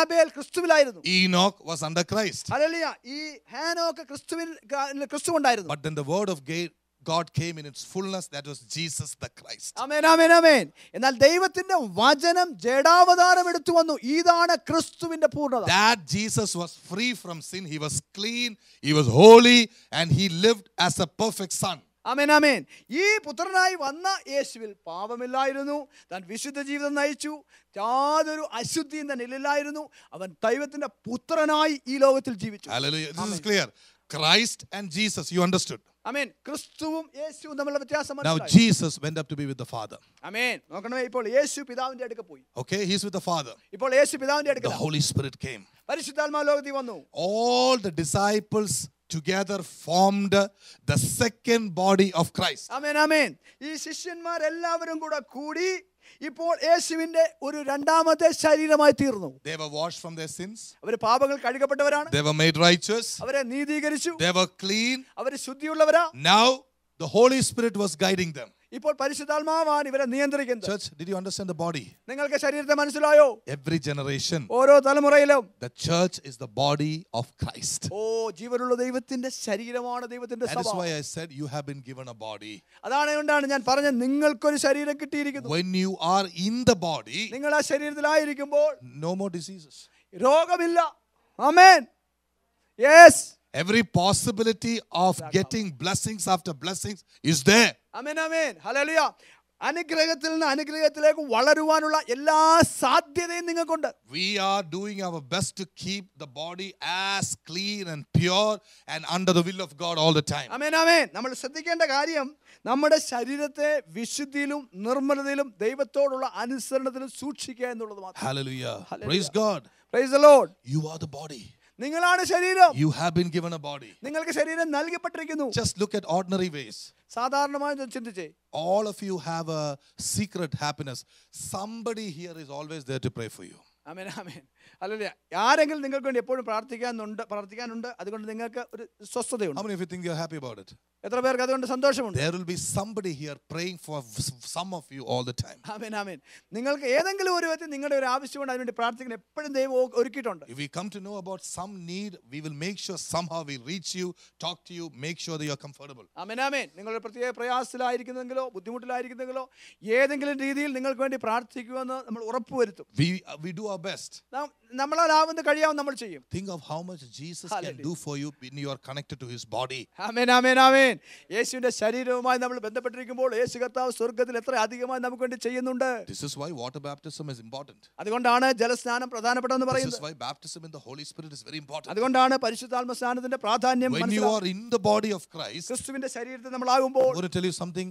Abel ക്രിസ്തുവിലായിരുന്നു Enoch was under Christ hallelujah ഈ ഹാനോക്ക് ക്രിസ്തുവിൽ ക്രിസ്തു ഉണ്ടായിരുന്നു but then the word of gate God came in its fullness. That was Jesus the Christ. Amen, amen, amen. എന്നാൽ ദൈവത്തിന്റെ വചനം ജഡാവതാരം എടുത്തു വന്നു ഇതാണ് ക്രിസ്തുവിന്റെ പൂർണ്ണത. That Jesus was free from sin. He was clean. He was holy, and he lived as a perfect son. അമേൻ അമേൻ ഈ പുത്രനായി വന്ന യേശുവിൽ പാപമില്ലായിരുന്നു താൻ വിശുദ്ധ ജീവിതം നയിച്ചു യാതൊരു അശുദ്ധിയും തന്നെ ഇല്ലായിരുന്നു അവൻ ദൈവത്തിന്റെ പുത്രനായി ഈ ലോകത്തിൽ ജീവിച്ചു clear Christ and Jesus you understood amen ക്രിസ്തുവും യേശുവും തമ്മിലുള്ള വ്യത്യാസം now Jesus went up to be with the father amen നോക്കണമേ ഇപ്പോൾ യേശു പിതാവിന്റെ അടുക്ക പോയി okay he is with the father ഇപ്പോൾ യേശു പിതാവിന്റെ അടുക്ക ദ ഹോളി സ്പിരിറ്റ് കെയിം പരിശുദ്ധാത്മാവ് ലോകത്തിൽ വന്നു all the disciples together formed the second body of Christ. Amen, amen. ഇപ്പോൾ യേശുവിന്റെ ഒരു രണ്ടാമത്തെ ശരീരമായി തീർന്നു they were washed from their sins അവർ പാപങ്ങൾ കഴുകപ്പെട്ടവരാണ് they were made righteous അവരെ നീതീകരിച്ചു they were clean our ശുദ്ധിയുള്ളവരാ now the holy spirit was guiding them ഇപ്പോൾ പരിശുദ്ധാത്മാവാണ് ഇവരെ നിയന്ത്രിക്കുന്നത് Church, did you understand the body? നിങ്ങൾക്ക് ശരീരത്തെ മനസ്സിലായോ? Every generation. ഓരോ തലമുറയിലും the church is the body of Christ. ഓ ജീവനുള്ള ദൈവത്തിന്റെ ശരീരമാണ് ദൈവത്തിന്റെ സഭ. That is why I said you have been given a body. അതാണ് കൊണ്ടാണ് ഞാൻ പറഞ്ഞത് നിങ്ങൾക്ക് ഒരു ശരീരം കിട്ടിയിരിക്കുന്നു. When you are in the body. നിങ്ങൾ ആ ശരീരത്തിലായിരിക്കുമ്പോൾ no more diseases. രോഗമില്ല. Amen. Yes. Every possibility of getting blessings after blessings is there. അമേൻ അമേൻ ഹലലിയ അനുഗ്രഹത്തിൽ നിന്ന് അനുഗ്രഹത്തിലേക്ക് വളരുവാനുള്ള എല്ലാ സാധ്യതയും നിങ്ങൾക്കുണ്ട് we are doing our best to keep the body as clean and pure and under the will of God all the time amen amen നമ്മൾ ശ്രദ്ധിക്കേണ്ട കാര്യം നമ്മുടെ ശരീരത്തെ വിശുദ്ധിയിലും നിർമ്മലതയിലും ദൈവത്തോടുള്ള അനുസരണത്തിലും സൂക്ഷിക്കുക എന്നുള്ളത് മാത്രം hallelujah praise God praise the Lord you are the body നിങ്ങളാണ് ശരീരം you have been given a body നിങ്ങൾക്ക് ശരീരം നൽകപ്പെട്ടിരിക്കുന്നു just look at ordinary ways സാധാരണമായി ചിന്തിച്ചേ all of you have a secret happiness somebody here is always there to pray for you amen amen അല്ലല്ലേ ആരെങ്കിലും നിങ്ങൾക്ക് വേണ്ടി എപ്പോഴും പ്രാർത്ഥിക്കാനുണ്ട് പ്രാർത്ഥിക്കാനുണ്ട് അതുകൊണ്ട് നിങ്ങൾക്ക് ഒരു സ്വസ്ഥതയുണ്ട് how many about it എത്ര പേർക്ക് അതുകൊണ്ട് സന്തോഷമുണ്ട് there will be somebody here praying for some of you all the time നിങ്ങൾക്ക് ഏതെങ്കിലും ഒരു വ്യക്തി നിങ്ങളുടെ ഒരു ആവശ്യം കൊണ്ട് അതിനുവേണ്ടി പ്രാർത്ഥിക്കുന്ന എപ്പോഴും ദൈവം ഒരുക്കിയിട്ടുണ്ട് if we come to know about some need we will make sure somehow we reach you talk to you make sure that you are comfortable ആമേൻ ആമേൻ നിങ്ങൾ പ്രത്യേക പ്രയാസത്തിലായിരിക്കുന്നെങ്കിലോ ബുദ്ധിമുട്ടിലായിരിക്കുന്നെങ്കിലോ ഏതെങ്കിലും രീതിയിൽ നിങ്ങൾക്ക് വേണ്ടി പ്രാർത്ഥിക്കുമെന്ന് നമ്മൾ ഉറപ്പുവരുത്തും we we do our best നാം think of how much jesus can do for you when you are connected to his body Amen, amen, amen. യേശുവിന്റെ ശരീരവുമായി നമ്മൾ ബന്ധപ്പെട്ടിരിക്കുമ്പോൾ യേശു കർത്താവ് സ്വർഗ്ഗത്തിൽ എത്ര അധികമായി നമുക്ക് this is why water baptism is important അതുകൊണ്ടാണ് ജലസ്നാനം പ്രധാനപ്പെട്ടതെന്ന് പറയുന്നത് this is why baptism in the holy spirit is very important അതുകൊണ്ടാണ് പരിശുദ്ധാത്മ സ്നാനത്തിന്റെ പ്രാധാന്യം when you are in the body of christ ക്രിസ്തുവിന്റെ i want to tell you something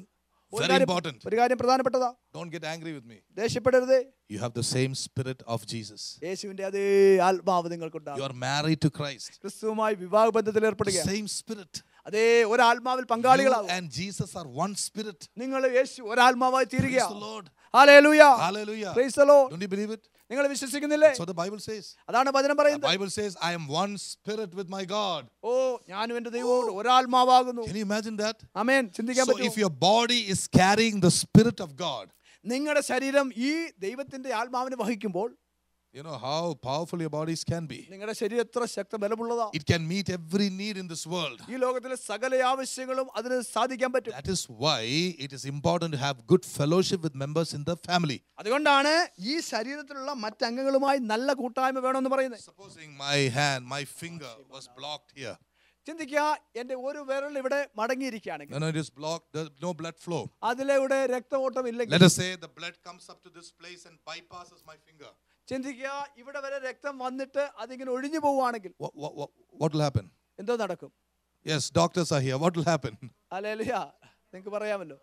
very important ഒരു കാര്യം പ്രധാനപ്പെട്ടതാ don't get angry with me ദേഷ്യപ്പെടരുത് you have the same spirit of jesus യേശുവിന്റെ അതേ ആത്മാവ് you are married to christ ക്രിസ്തുവുമായി വിവാഹബന്ധത്തിൽ ഏർപ്പെടുക same spirit അതേ ഒരാത്മാവിൽ പങ്കാളികളാകും and Jesus are one spirit നിങ്ങൾ യേശു ഒരാത്മാവായി തീരുകയാണ് hallelujah hallelujah praise the Lord don't you believe it നിങ്ങൾ വിശ്വസിക്കുന്നില്ലേ സോ ദ ബൈബിൾ സേസ് അതാണ് വചനം പറയുന്നത് Bible says I am one spirit with my God ഓ ഞാൻ എൻ്റെ ദൈവവും ഒരാത്മാവാകുന്നു can you imagine that amen ചിന്തിക്കാൻ പറ്റുമോ so if your body is carrying the spirit of God നിങ്ങളുടെ ശരീരം ഈ ദൈവത്തിന്റെ ആത്മാവിനെ വഹിക്കുമ്പോൾ You know how powerful your bodies can be. It can meet every need in this world. That is why it is important to have good fellowship with members in the family. Supposing my hand, my finger was blocked here. ചിന്തിക്കുക എന്റെ ഒരു വിരൽ ഇവിടെ മടങ്ങിയിരിക്കുകയാണെങ്കിൽ no, it is blocked. There's no blood flow. രക്തഓട്ടം Let ഇല്ലെങ്കിൽ us say the blood comes up to this place and bypasses my finger. ചിന്തിക്കുക ഇവിടെ വരെ രക്തം വന്നിട്ട് അതിങ്ങനെ ഒഴിഞ്ഞു പോവുകയാണെങ്കിൽ എന്തോ നടക്കും yes doctors are here what will happen hallelujah നിങ്ങൾക്ക് പറയാമല്ലോ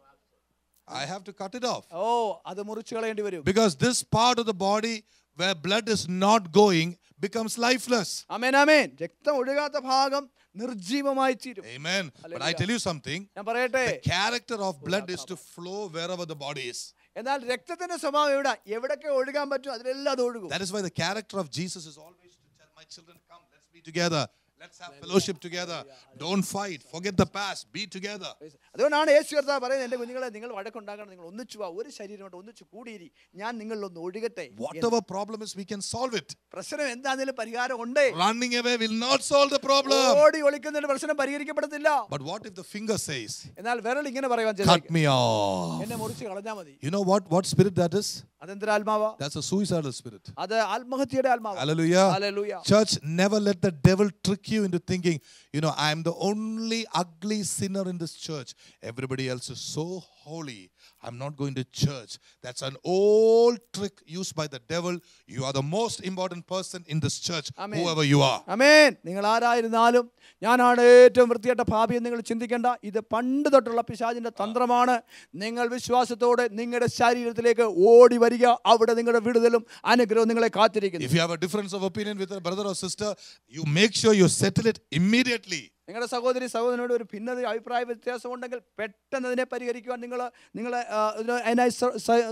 I have to cut it off. Oh, അത് മുറിച്ചു കളയേണ്ടി വരും. Because this part of the body where blood is not going becomes lifeless. Amen, amen. രക്തം ഒഴുകാത്ത ഭാഗം നിർജീവമായി തീരും. Amen. But I tell you something. ഞാൻ പറയട്ടെ. The character of blood is to flow wherever the body is. എന്നാൽ രക്തത്തിന്റെ സ്വഭാവം എവിടെ എവിടൊക്കെ ഒഴുകാൻ പറ്റും അതിലെല്ലാം അത് ഒഴുകും that is why the character of Jesus is always to tell my children come let's be together Let's have fellowship together. Don't fight. Forget the past. Be together. അതുകൊണ്ടാണ് യേശു കർത്താവ് പറയുന്നത് എൻ്റെ കുഞ്ഞുങ്ങളെ നിങ്ങൾ വഴക്കുണ്ടാക്കണം നിങ്ങൾ ഒന്നിച്ചു വാ ഒരു ശരീരമായിട്ട് ഒന്നിച്ചു കൂടിയിരി ഞാൻ നിങ്ങളിൽ ഒന്ന് ഒഴുകട്ടെ whatever problem is we can solve it പ്രശ്നം എന്താണെങ്കിലും പരിഹാരം ഉണ്ട് running away will not solve the problem ഓടി ഒളിക്കുന്നതിന്റെ പ്രശ്നം പരിഹരിക്കപ്പെടത്തില്ല but what if the finger says എന്നാൽ വിരൽ ഇങ്ങനെ പറയാൻ കട്ട് മീ ഓഫ് എന്നെ മുറിച്ച് കളഞ്ഞാൽ മതി you know what what spirit that is അതെന്തൊരു ആത്മാവാ ദാറ്റ്സ് എ സൂയിസൈഡൽ സ്പിരിറ്റ് അത് ആത്മഹത്യയുടെ ആത്മാവാ hallelujah hallelujah church never let the devil trick you into thinking, you know, I'm the only ugly sinner in this church. Everybody else is so holy I'm not going to church. That's an old trick used by the devil. You are the most important person in this church, Amen. whoever you are. Amen. നിങ്ങൾ ആരായിരുന്നാലും ഞാനാണ് ഏറ്റവും വൃത്തിയായിട്ട ഭാവി എന്ന് നിങ്ങൾ ചിന്തിക്കേണ്ട ഇത് പണ്ട് തൊട്ടുള്ള പിശാചിന്റെ തന്ത്രമാണ് നിങ്ങൾ വിശ്വാസത്തോടെ നിങ്ങളുടെ ശരീരത്തിലേക്ക് ഓടി വരിക അവിടെ നിങ്ങളുടെ വിടുതലും അനുഗ്രഹവും നിങ്ങളെ കാത്തിരിക്കുന്നു If you have a difference of opinion with a brother or sister, you make sure you settle it immediately. നിങ്ങളുടെ സഹോദരി സഹോദരനോട് ഒരു ഭിന്നത അഭിപ്രായ വ്യത്യാസം ഉണ്ടെങ്കിൽ പെട്ടെന്ന് അതിനെ പരിഹരിക്കുവാൻ നിങ്ങൾ നിങ്ങൾ അതിനായി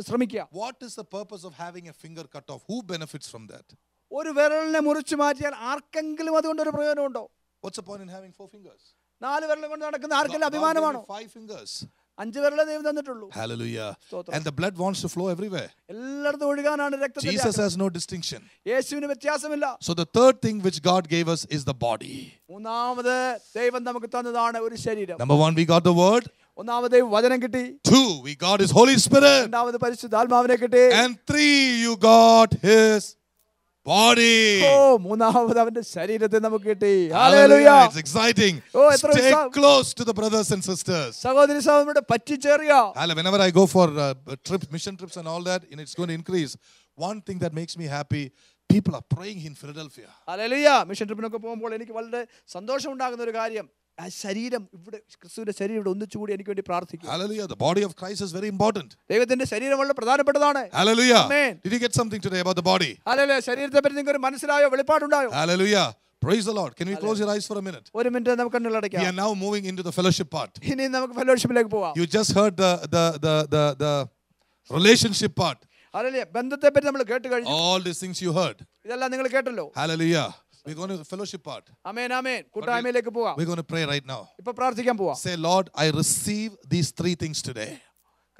ശ്രമിക്കുക what is the purpose of having a finger cut off who benefits from that ഒരു വിരലിനെ മുറിച്ചു മാറ്റിയാൽ ആർക്കെങ്കിലും അതുകൊണ്ട് ഒരു ഉണ്ടോ what's the point in having four fingers നാല് വിരൽ കൊണ്ട് നടക്കുന്ന ആർക്കെങ്കിലും അഭിമാനമാണോ five fingers Hallelujah. And the blood wants to flow everywhere. Jesus has no distinction. So, the third thing which God gave us is the body. Number one, we got the word. Two, we got His Holy Spirit. And three, you got His body. Oh, മൂന്നാമത് അവന്റെ ശരീരത്തെ നമുക്ക് കിട്ടി. Hallelujah. It's exciting. Oh, Stay close to the brothers and sisters. സഹോദരി സഹോദരന്മാരെ പറ്റിച്ചേറുക. Hallelujah. Whenever I go for uh, trips, mission trips and all that, and it's going to increase. One thing that makes me happy people are praying in Philadelphia. Hallelujah. Mission ട്രിപ്പിനൊക്കെ പോകുമ്പോൾ എനിക്ക് വളരെ സന്തോഷം ഉണ്ടാകുന്ന ഒരു കാര്യം Hallelujah, ശരീരം ഇവിടെ ക്രിസ്തുവിന്റെ ശരീരം ഇവിടെ ഒന്നിച്ചു കൂടി എനിക്ക് വേണ്ടി the body of Christ is very important Hallelujah, amen did you get something today about the body hallelujah ശരീരത്തെ പറ്റി നിങ്ങൾക്ക് ഒരു മനസ്സിലായോ വെളിപ്പാടുണ്ടായോ hallelujah Praise the Lord. Can we close your eyes for a minute? We are now moving into the fellowship part. You just heard the the the the the relationship part. Hallelujah All these things you heard. Hallelujah. We're going to fellowship part. Amen, amen. പോവാം. We're going to pray right now. Say Lord, I receive these three things today.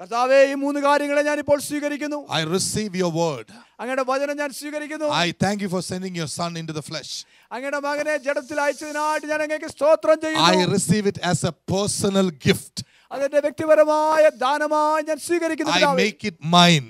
കർത്താവേ ഈ മൂന്ന് കാര്യങ്ങളെ ഞാൻ ഇപ്പോൾ സ്വീകരിക്കുന്നു. I receive your word. അങ്ങയുടെ വചനം ഞാൻ സ്വീകരിക്കുന്നു. I thank you for sending your son into the flesh. അങ്ങയുടെ മകനെ ജഡത്തിൽ അയച്ചതിനായിട്ട് ഞാൻ അങ്ങേക്ക് സ്തോത്രം ചെയ്യുന്നു. I receive it as a personal gift. വ്യക്തിപരമായ ദാനമായി ഞാൻ സ്വീകരിക്കുന്നു. I make it mine.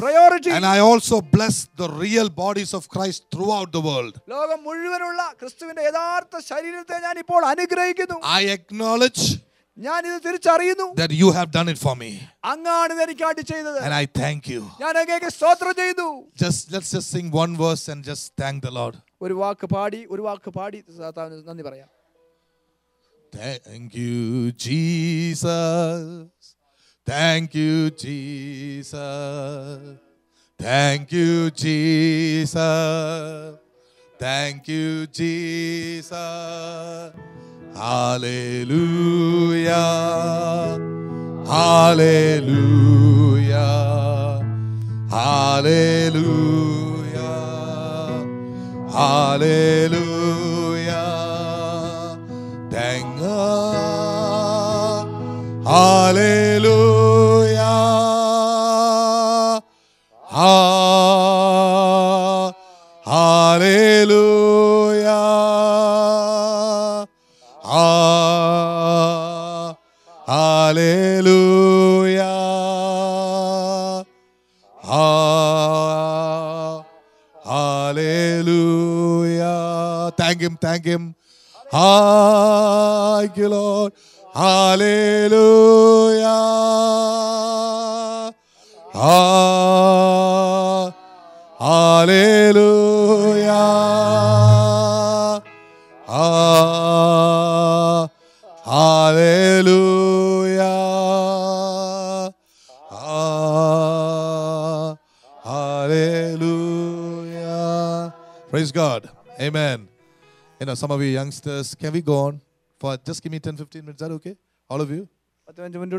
Priority And I also bless the real bodies of Christ throughout the world. ലോകം മുഴുവനുള്ള ക്രിസ്തുവിന്റെ യഥാർത്ഥ ശരീരത്തെ ഞാൻ ഇപ്പോൾ അനുഗ്രഹിക്കുന്നു. I acknowledge ഞാൻ ഇത് തിരിച്ചറിയുന്നു that you have done it for me അങ്ങാണ് എനിക്കായിട്ട് ചെയ്തത് and i thank you ഞാൻ അങ്ങേക്ക് സ്തോത്രം ചെയ്തു just let's just sing one verse and just thank the lord ഒരു വാക്ക് പാടി ഒരു വാക്ക് പാടി നന്ദി പറയാം thank you jesus Thank you, Jesus. Thank you, Jesus. Thank you, Jesus. Hallelujah. Hallelujah. Hallelujah. Hallelujah. Hallelujah. Ah, hallelujah. Ah, hallelujah. Ah, hallelujah. Thank him, thank him. Thank you, Lord. Hallelujah. Ah, hallelujah. Ah, hallelujah. Ah, hallelujah. Praise God. Amen. You know, some of you youngsters, can we go on? for just give me 10 15 minutes. Is that okay? All of you? Everybody?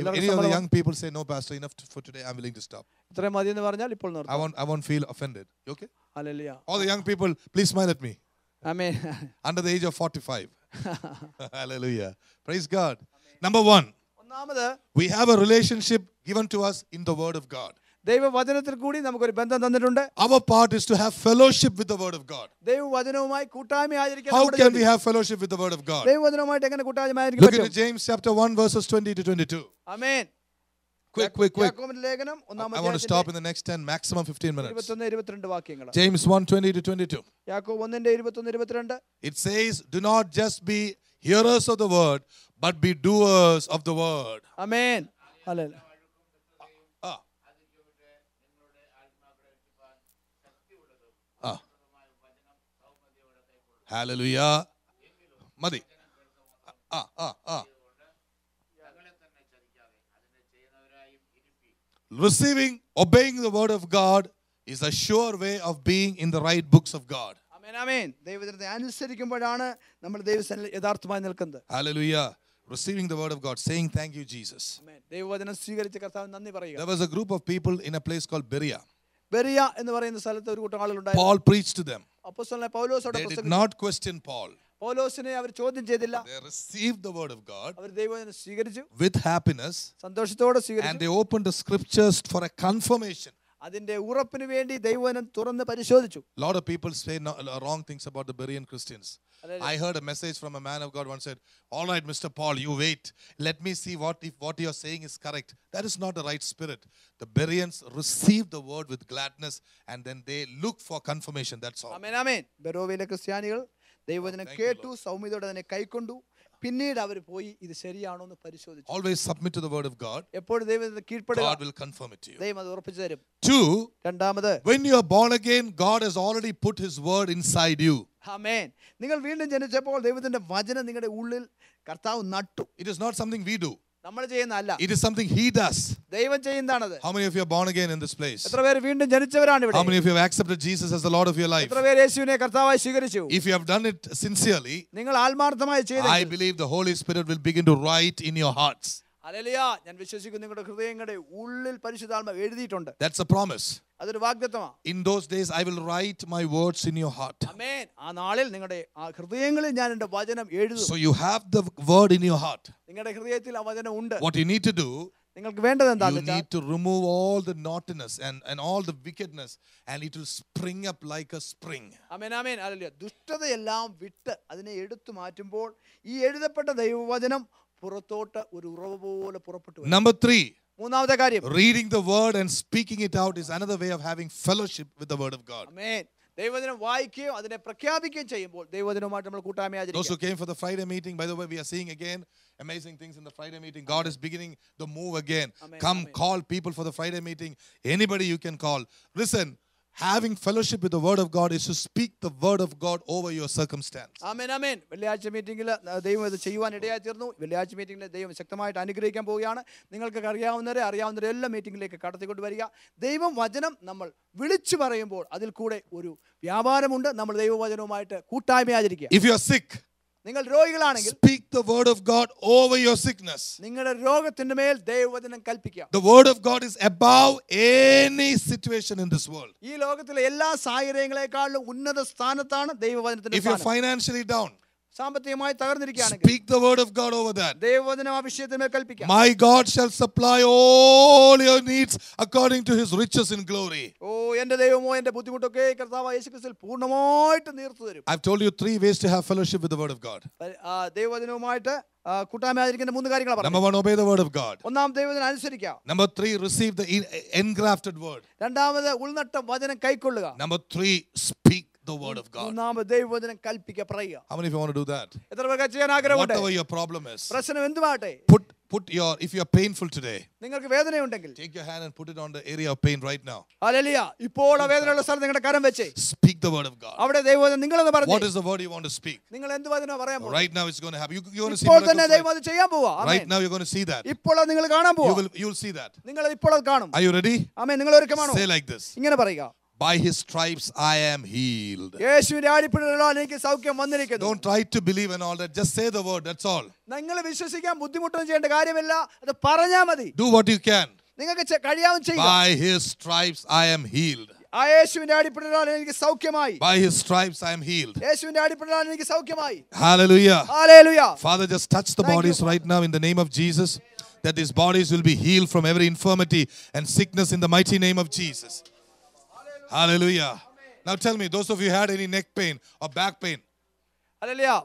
If any of the young people say, no, pastor, enough for today, I'm willing to stop. I won't, I won't feel offended. You okay? Hallelujah. All the young people, please smile at me. Amen. Under the age of 45. Hallelujah. Praise God. Number one, we have a relationship given to us in the Word of God. ദൈവവചനത്തിൽ കൂടി നമുക്കൊരു ബന്ധം തന്നിട്ടുണ്ട് our part is to have fellowship with the word of god കൂട്ടായ്മ ആചരിക്കാൻ how can we have fellowship with the word of god എങ്ങനെ കൂട്ടായ്മ ആചരിക്കാൻ look at james chapter 1 verses 20 to 22 amen quick quick quick i want to stop in the next 10 maximum 15 minutes james 1 20 to 22 22 it says do not just be hearers of the word but be doers of the word amen hallelujah hallelujah മതി ആ ആ ആ receiving, obeying the word of God is a sure way of being in the right books of God. ദൈവത്തിനെ അനുസരിക്കുമ്പോഴാണ് നമ്മൾ ദൈവസ്ഥാനിൽ യഥാർത്ഥമായി നിൽക്കുന്നത് hallelujah receiving the word of God saying thank you Jesus. ദൈവവചനം There was a group of people in a place called Berea. Berea എന്ന് പറയുന്ന സ്ഥലത്ത് ഒരു കൂട്ടം Paul preached to them. അപ്പോസ്തലനായ പൗലോസോട് They did not question Paul. പൗലോസിനെ അവർ ചോദ്യം ചെയ്തില്ല They received the word of God അവർ ദൈവവചനം സ്വീകരിച്ചു with happiness സന്തോഷത്തോടെ and they opened the scriptures for a confirmation. അതിന്റെ ഉറപ്പിന് വേണ്ടി ദൈവനം തുറന്ന് പരിശോധിച്ചു lot of people say no, wrong things about the Berean Christians I heard a message from a man of God once said all right Mr Paul you wait let me see what if what you are saying is correct that is not the right spirit the Bereans received the word with gladness and then they look for confirmation that's all ആമേൻ ആമേൻ ബെറോവിലെ ക്രിസ്ത്യാനികൾ ദൈവവചനം കേട്ടു സൗമ്യതയോടെ അതിനെ കൈക്കൊണ്ടു പിന്നീട് അവർ പോയി ഇത് ശരിയാണോ എന്ന് പരിശോധിച്ചു always submit to the word of god എപ്പോഴും ദൈവത്തിന് കീഴ്പ്പെടുക god will confirm it to you ദൈവം അത് ഉറപ്പിച്ചു തരും two രണ്ടാമത് when you are born again god has already put his word inside you ആമേൻ നിങ്ങൾ വീണ്ടും ജനിച്ചപ്പോൾ ദൈവത്തിന്റെ വചനം നിങ്ങളുടെ ഉള്ളിൽ കർത്താവ് നട്ടു it is not something we do it is something he does. how many of you are born again in this place how many of you have accepted jesus as the lord of your life if you have done it sincerely i believe the holy spirit will begin to write in your hearts hallelujah ഞാൻ വിശ്വസിക്കുന്നു നിങ്ങളുടെ ഹൃദയങ്ങളുടെ ഉള്ളിൽ പരിശുദ്ധാത്മ എഴുതിയിട്ടുണ്ട് that's a promise അതൊരു വാഗ്ദത്തമാണ് in those days I will write my words in your heart amen ആ നാളിൽ നിങ്ങളുടെ ആ ഹൃദയങ്ങളിൽ ഞാൻ എൻ്റെ വചനം എഴുതും so you have the word in your heart നിങ്ങളുടെ ഹൃദയത്തിൽ ആ വചനം ഉണ്ട് what you need to do നിങ്ങൾക്ക് വേണ്ടത് എന്താണെന്ന് വെച്ചാൽ need to remove all the naughtiness and and all the wickedness and it will spring up like a spring amen amen hallelujah ദുഷ്ടതയെല്ലാം വിട്ട് അതിനെ എടുത്തു മാറ്റുമ്പോൾ ഈ എഴുതപ്പെട്ട ദൈവവചനം പുറത്തോട്ട് ഒരു ഉറവ പോലെ പുറപ്പെട്ടു നമ്പർ ത്രീ മൂന്നാമത്തെ കാര്യം reading the word and speaking it out is another way of having fellowship with the word of God amen ദൈവദിനം വായിക്കുകയും അതിനെ പ്രഖ്യാപിക്കുകയും ചെയ്യുമ്പോൾ ദൈവദിനവുമായിട്ട് നമ്മൾ കൂട്ടായ്മ Those who came for the Friday meeting by the way we are seeing again amazing things in the Friday meeting God is beginning the move again Amen. come Amen. call people for the Friday meeting anybody you can call listen having fellowship with the word of god is to speak the word of god over your circumstance ആമേൻ ആമേൻ വെള്ളിയാഴ്ച മീറ്റിംഗിൽ ദൈവം ഇത് ചെയ്യുവാൻ ഇടയായി തീർന്നു വെള്ളിയാഴ്ച മീറ്റിംഗിൽ ദൈവം ശക്തമായിട്ട് അനുഗ്രഹിക്കാൻ പോവുകയാണ് നിങ്ങൾക്ക് അറിയാവുന്നവരെ അറിയാവുന്നവരെ എല്ലാം മീറ്റിംഗിലേക്ക് കടത്തിക്കൊണ്ട് വരിക ദൈവം വചനം നമ്മൾ വിളിച്ചു പറയുമ്പോൾ അതിൽ കൂടെ ഒരു വ്യാപാരമുണ്ട് നമ്മൾ ദൈവവചനവുമായിട്ട് കൂട്ടായ്മ ആചരിക്കുക ഇഫ് യു ആർ സിക്ക് നിങ്ങൾ രോഗികളാണെങ്കിൽ speak the word of God over your sickness നിങ്ങളുടെ രോഗത്തിന്റെ മേൽ ദൈവവചനം കൽപ്പിക്കുക the word of God is above any situation in this world ഈ ലോകത്തിലെ എല്ലാ സാഹചര്യങ്ങളെക്കാളും ഉന്നത സ്ഥാനത്താണ് ദൈവവചനത്തിന്റെ if you financially down Speak the word of God over that. My God shall supply all your needs according to his riches in glory. തരും. I've told you three ways to have fellowship with the word of God. ദൈവവചനവുമായിട്ട് 1 obey the word of god ഒന്നാം 3 receive the engrafted word Number 3 speak the word of God. How many of you want to do that? Whatever your problem is. Put put your if you are painful today. take your hand and put it on the area of pain right now. Hallelujah. Speak the word of God. What is the word you want to speak? Right now it's going to happen. You you're going to see ഇപ്പോൾ Right now you're going to see that. ഇപ്പോൾ You will you'll see that. Are you ready? Amen Say like this. By his stripes I am healed. Don't try to believe in all that. Just say the word, that's all. Do what you can. നിങ്ങൾക്ക് കഴിയാവും ചെയ്യുക by his stripes i am healed യേശുവിന്റെ അടിപ്പെടലാൽ എനിക്ക് സൗഖ്യമായി by his stripes i am healed യേശുവിന്റെ അടിപ്പെടലാൽ എനിക്ക് സൗഖ്യമായി hallelujah hallelujah father just touch the Thank bodies you. right now in the name of jesus that these bodies will be healed from every infirmity and sickness in the mighty name of jesus Hallelujah. Now tell me, those of you had any neck pain or back pain?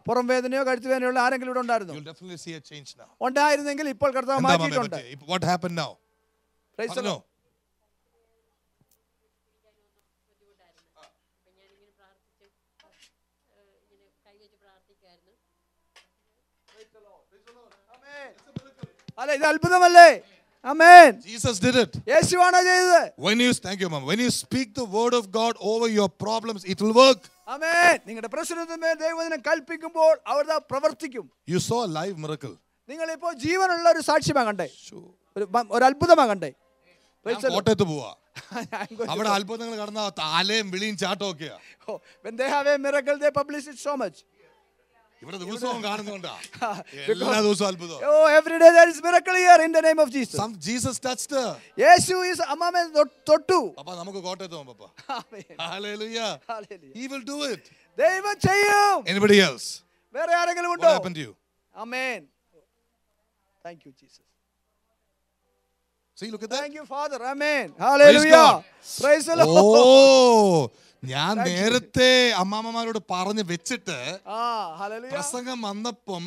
പുറം വേദനയോ കഴുത്തു വേദനയോ ഉള്ള ആരെങ്കിലും ഇവിടെ ഉണ്ടായിരുന്നു You'll definitely see a change now. ഉണ്ടായിരുന്നെങ്കിൽ ഇപ്പോൾ കർത്താവ് മാറ്റിയിട്ടുണ്ട് പറ്റിയെ? What happened now? Praise the പറഞ്ഞോ. അല്ല ഇത് അത്ഭുതമല്ലേ Amen. Jesus did it. യേശുവാണ് ചെയ്തത്. When you thank you mom, when you speak the word of God over your problems, it will work. അമേൻ. നിങ്ങളുടെ പ്രശ്നത്തിന്മേൽ ദൈവവചനം കൽപ്പിക്കുമ്പോൾ അവർ പ്രവർത്തിക്കും. You saw a live miracle. നിങ്ങൾ ഇപ്പോൾ ജീവനുള്ള ഒരു സാക്ഷ്യമാ കണ്ടേ. ഒരു അത്ഭുതമാ കണ്ടേ. കോട്ടയത്ത് പോവാ അവിടെ അത്ഭുതങ്ങൾ കടന്ന തലയും വിളിയും ചാട്ടമൊക്കെയാ Oh, every day there is miracle here in the name of Jesus. Some Jesus touched her. Yes, she is Amame Tottu. Papa, Namako got it, Papa. Hallelujah. He will do it. They will say you. Anybody else? Where are you? What happened to you? Amen. Thank you, Jesus. See, look at that. Thank you, Father. Amen. Hallelujah. Praise, God. the oh, Lord. ഞാൻ നേരത്തെ അമ്മാമ്മമാരോട് പറഞ്ഞു വെച്ചിട്ട് പ്രസംഗം വന്നപ്പം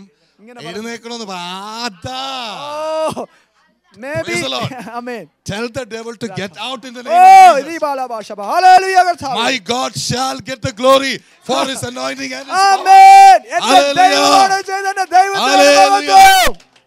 എഴുന്നേക്കണമെന്ന് അതാ Maybe. Praise the Lord. Amen. Tell the devil to get out in the name oh, of Jesus. Hallelujah. My God shall get the glory for his anointing and his Amen. power. Hallelujah. Hallelujah.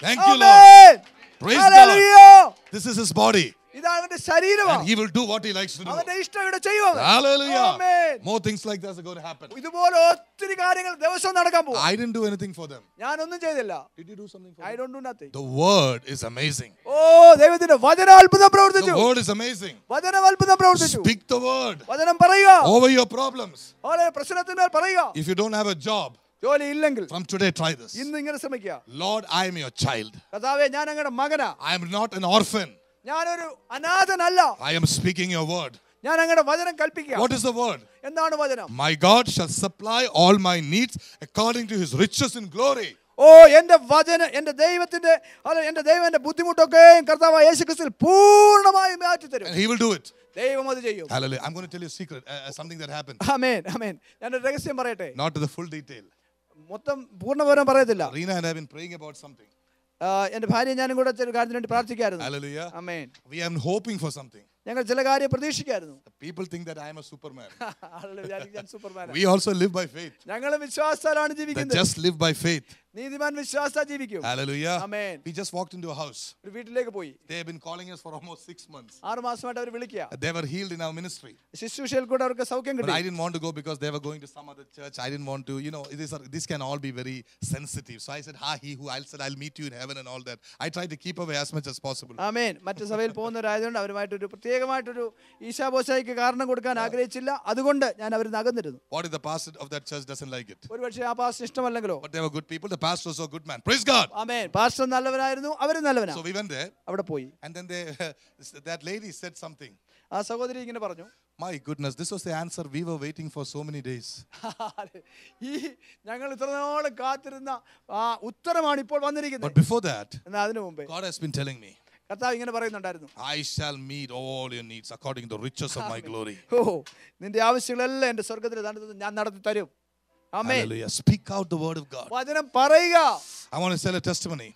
Thank you, Amen. Lord. Praise Hallelujah. God. This is his body. ഇത് ശരീരമാണ് he will do what he likes to do അവന്റെ ഇഷ്ടം ഇവിടെ ചെയ്യും hallelujah amen more things like this are going to happen ഇതുപോലെ ഒത്തിരി കാര്യങ്ങൾ ദിവസം നടക്കാൻ പോകും i didn't do anything for them ഞാൻ ഒന്നും ചെയ്തില്ല did you do something for them? i don't do nothing the word is amazing ഓ ദൈവത്തിന്റെ വചനം അത്ഭുതം പ്രവർത്തിച്ചു the word is amazing വചനം അത്ഭുതം പ്രവർത്തിച്ചു speak the word വചനം പറയുക over your problems ഓരോ പ്രശ്നത്തിന്മേൽ പറയുക if you don't have a job ജോലി ഇല്ലെങ്കിൽ ഫ്രം ടുഡേ ട്രൈ ദിസ് ഇന്ന് ഇങ്ങനെ ശ്രമിക്കുക Lord I am your child കർത്താവേ ഞാൻ അങ്ങയുടെ മകനാ I am not an orphan ഞാനൊരു അനാഥനല്ല I am speaking your word ഞാൻ അങ്ങയുടെ വചനം കൽപ്പിക്കുക വാട്ട് ഇസ് ദ വേർഡ് എന്താണ് വചനം my God shall supply all my needs according to his riches in glory ഓ എൻ്റെ വചന എൻ്റെ ദൈവത്തിൻ്റെ അല്ല എൻ്റെ ദൈവം എൻ്റെ ബുദ്ധിമുട്ടൊക്കെയും കർത്താവ് യേശു ക്രിസ്തുവിൽ പൂർണ്ണമായും മാറ്റി തരും ഹി വിൽ ഡു ഇറ്റ് ദൈവം അത് ചെയ്യും hallelujah I am going to tell you secret something that happen amen amen ഞാൻ ഒരു രഹസ്യം പറയട്ടെ നോട്ട് ദി ഫുൾ ഡീറ്റെയിൽ മൊത്തം പൂർണ്ണ വിവരം പറയത്തില്ല Reena and I have been praying about something Hallelujah. Amen. hoping for something. People think that I am a superman. we also live by faith. just live by faith. നീതിമാൻ Hallelujah. Amen. We just walked into a house. They have been calling us for almost six months. Uh, they were healed in our ministry. But I did didn't want to go because they were going to some other church. I didn't want to, you know, this are, can all be very sensitive. So I said, ha, he who, I said, I'll meet you in heaven and all that. I tried to keep away as much as possible. Amen. മറ്റു What if the pastor of that church doesn't like it? ഒരുപക്ഷെ But they were good people. The pastor was good man. Praise God. Amen. Pastor നല്ലവനായിരുന്നു അവരും നല്ലവനാണ്. So we went there. അവിടെ പോയി. And then they, that lady said something. ആ സഹോദരി ഇങ്ങനെ പറഞ്ഞു. My goodness, this was the answer we were waiting for so many days. ഈ ഞങ്ങൾ ഇത്രനാളും കാത്തിരുന്ന ആ ഉത്തരമാണ് ഇപ്പോൾ വന്നിരിക്കുന്നത്. But before that. എന്നാ അതിനു മുമ്പേ. God has been telling me. കർത്താവ് ഇങ്ങനെ പറയുന്നുണ്ടായിരുന്നു I shall meet all your needs according to the riches of my glory. ഓ നിന്റെ ആവശ്യങ്ങളെല്ലാം എൻ്റെ സ്വർഗ്ഗത്തിലെ Amen. Hallelujah. Speak out the word of God. I want to tell a testimony.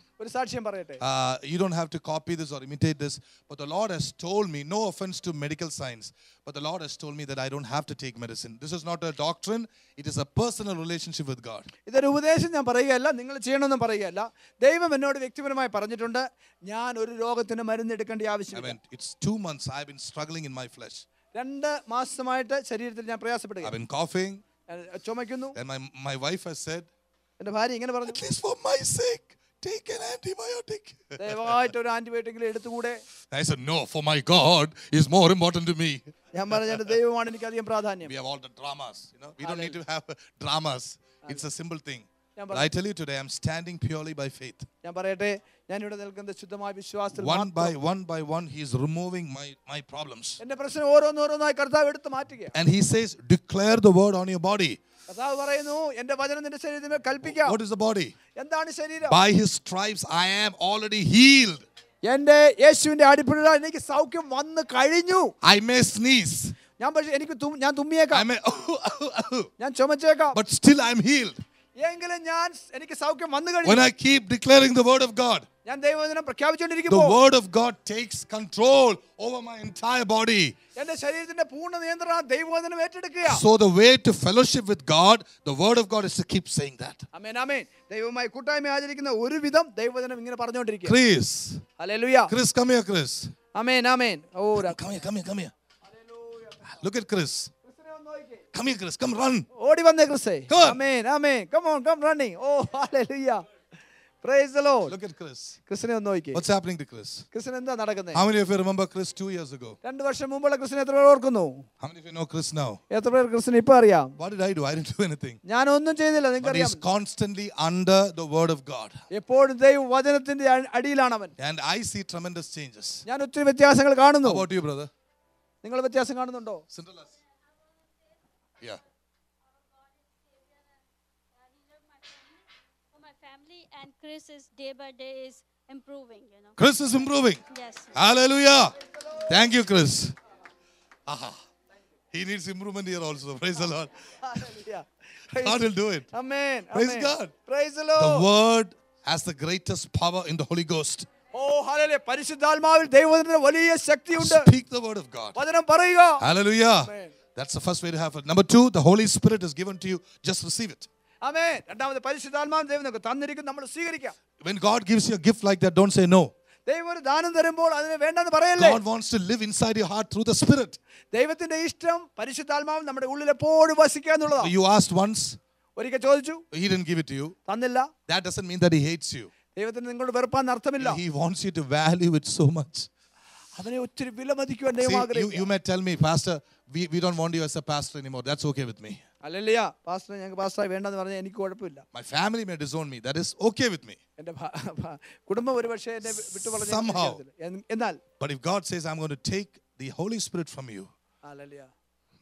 Uh, you don't have to copy this or imitate this, but the Lord has told me, no offense to medical science, but the Lord has told me that I don't have to take medicine. This is not a doctrine, it is a personal relationship with God. ഇതൊരു ഉപദേശം ഞാൻ പറയുകയല്ല നിങ്ങൾ I mean, it's two months I've been struggling in my flesh. I've been coughing, uh, and my, my wife has said, എന്റെ at least for my sake, take an antibiotic. I said, no, for my God is more important to me. We have all the dramas, you know. We don't need to have dramas. It's a simple thing. But I tell you today, I'm standing purely by faith. One by one by one, He is removing my my problems. And He says, declare the word on your body. What is the body? By His stripes I am already healed. എന്റെ യേശുവിന്റെ എനിക്ക് സൗഖ്യം വന്നു കഴിഞ്ഞു. I may sneeze. ഞാൻ എനിക്ക് ഞാൻ തുമ്മിയേക്കാം. I may oh, oh, oh. ഞാൻ ചുമച്ചേക്കാം. But still I am healed when i keep declaring the word of god the word of god takes control over my entire body so the way to fellowship with god the word of god is to keep saying that amen amen ദൈവമായി കൂട്ടായ്മ ആചരിക്കുന്ന ഒരു വിധം ദൈവവചനം ഇങ്ങനെ പറഞ്ഞുകൊണ്ടിരിക്കുക chris hallelujah chris come here chris amen amen oh come here come here come here hallelujah look at chris Come here, Chris. Come run. ഓടി വന്നേ ക്രിസ്തേ Come on. Amen. Amen. Come on. Come running. Oh, hallelujah. Praise the Lord. Look at Chris. is ഒന്ന് നോക്കിക്കേ What's happening to Chris? ക്രിസ്തൻ How many of you remember Chris two years ago? How many of you know Chris now? എത്ര പേർ ക്രിസ്തനെ ഇപ്പൊ അറിയാം What did I do? I didn't do anything. But he's constantly under the word of God. എപ്പോഴും ദൈവവചനത്തിന്റെ അ- അടിയിലാണ് അവൻ And I see tremendous changes. ഞാൻ ഒത്തിരി വ്യത്യാസങ്ങൾ കാണുന്നു How about you, brother? നിങ്ങൾ വ്യത്യാസം കാണുന്നുണ്ടോ Cinderella. Yeah. family and Chris's day by day is improving, you know. Chris is improving. Yes. Hallelujah. Thank you, Chris. Aha. He needs improvement here also. Praise the Lord. Hallelujah. God will do it. Amen. Praise Amen. God. Praise the Lord. The word has the greatest power in the Holy Ghost. ഓ hallelujah പരിശുദ്ധാത്മാവിൽ ദൈവത്തിന്റെ വലിയ ശക്തിയുണ്ട് speak the that's the first way to have it. Number two, the Holy Spirit is given to you. Just receive it. When God gives you a gift like that, don't say no. ദൈവം ഒരു ദാനം തരുമ്പോൾ അതിനെ വേണ്ടെന്ന് പറയല്ലേ God wants to live inside your heart through the Spirit. ദൈവത്തിന്റെ ഇഷ്ടം പരിശുദ്ധാത്മാവ് നമ്മുടെ ഉള്ളിൽ എപ്പോഴും വസിക്കുക എന്നുള്ളതാണ് You asked once. ഒരിക്കൽ ചോദിച്ചു He didn't give it to you. തന്നില്ല. That doesn't mean that he hates you. ദൈവത്തിന് നിങ്ങളോട് വെറുപ്പാൻ അർത്ഥമില്ല. He wants you to value it so much. അവനെ ഒത്തിരി വിലമതിക്കുവാൻ ദൈവം ആഗ്രഹിക്കുന്നു. You may tell me, pastor, we, we don't want you as a pastor anymore. That's okay with me. Hallelujah pastor ഞങ്ങൾക്ക് പാസ്റ്ററായി വേണ്ടെന്ന് പറഞ്ഞാൽ എനിക്ക് കുഴപ്പമില്ല my family may disown me that is okay with me എൻ്റെ കുടുംബം ഒരുപക്ഷേ എന്നെ വിട്ടു പറഞ്ഞു എന്നാൽ but if God says I am going to take the Holy Spirit from you hallelujah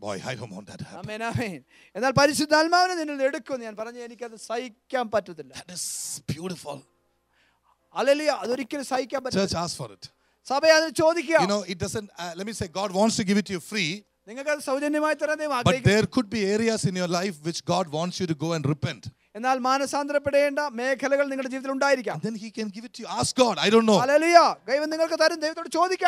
boy I don't want that amen amen എന്നാൽ പരിശുദ്ധാത്മാവിനെ നിന്നിൽ എടുക്കും ഞാൻ പറഞ്ഞു എനിക്ക് അത് സഹിക്കാൻ പറ്റത്തില്ല ദാറ്റ് ഈസ് ബ്യൂട്ടിഫുൾ ഹല്ലേലൂയ അതൊരിക്കലും സഹിക്കാൻ പറ്റില്ല ചർച്ച് ആസ്ക് ഫോർ ഇറ്റ് സഭ അത് ചോദിക്കുക you know it doesn't let me say God wants to give it you free but there could be areas in your life which God wants you to go and repent. എന്നാൽ then he can give it to you ask god i don't know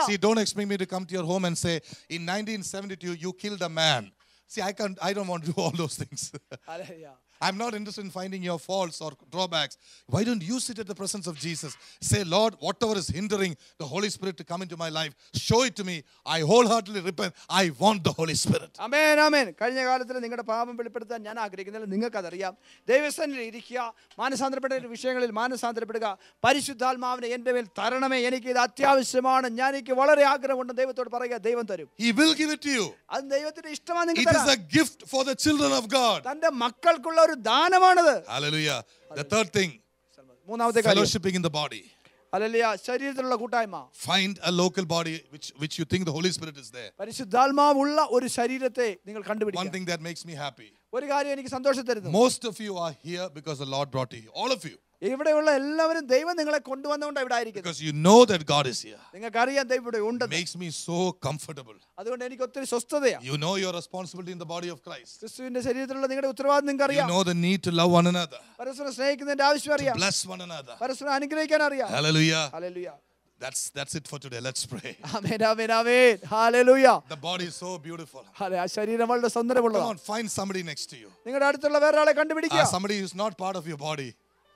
see don't expect me to come to your home and say in 1972 you killed a man see i can't i don't want to do all those things hallelujah I'm not interested in finding your faults or drawbacks. Why don't you sit at the presence of Jesus? Say, Lord, whatever is hindering the Holy Spirit to come into my life, show it to me. I wholeheartedly repent. I want the Holy Spirit. Amen, amen. കഴിഞ്ഞ കാലത്തിൽ നിങ്ങളുടെ പാപം വെളിപ്പെടുത്താൻ ഞാൻ ആഗ്രഹിക്കുന്നില്ല നിങ്ങൾക്കതറിയാം ദൈവസനിൽ ഇരിക്കുക മാനസാന്തരപ്പെട്ട വിഷയങ്ങളിൽ മാനസാന്തരപ്പെടുക പരിശുദ്ധാത്മാവിനെ എൻ്റെ മേൽ തരണമേ എനിക്ക് ഇത് അത്യാവശ്യമാണ് ഞാൻ എനിക്ക് വളരെ ആഗ്രഹമുണ്ട് ദൈവത്തോട് പറയുക ദൈവം തരും He will give it to you. അത് ദൈവത്തിന്റെ ഇഷ്ടമാണ് നിങ്ങൾക്ക് It is a gift for the children of God. തന്റെ മക്കൾക്കുള്ള ഒരു ദാനമാണത് the third thing fellowshipping in the body find a local body which which you think the holy spirit is there one thing that makes me happy most of you are here because the lord brought you all of you ഇവിടെയുള്ള എല്ലാവരും ദൈവം നിങ്ങളെ കൊണ്ടുവന്നുകൊണ്ട് ഇവിടെ ആയിരിക്കും because you know that god is here നിങ്ങൾക്ക് അറിയാം ദൈവം ഇവിടെ ഉണ്ട് makes me so comfortable അതുകൊണ്ട് എനിക്ക് ഒത്തിരി സ്വസ്ഥതയാണ് you know your in the body of christ ക്രിസ്തുവിന്റെ ശരീരത്തിലുള്ള നിങ്ങളുടെ ഉത്തരവാദിത്തം നിങ്ങൾക്ക് അറിയാം you know the need to love one another പരസ്പരം സ്നേഹിക്കുന്നതിന്റെ ആവശ്യം അറിയാം to bless one another പരസ്പരം അനുഗ്രഹിക്കാൻ അറിയാം hallelujah hallelujah that's that's it for today let's pray amen amen amen hallelujah the body is so beautiful come on find somebody next to you നിങ്ങളുടെ ah, somebody who is not part of your body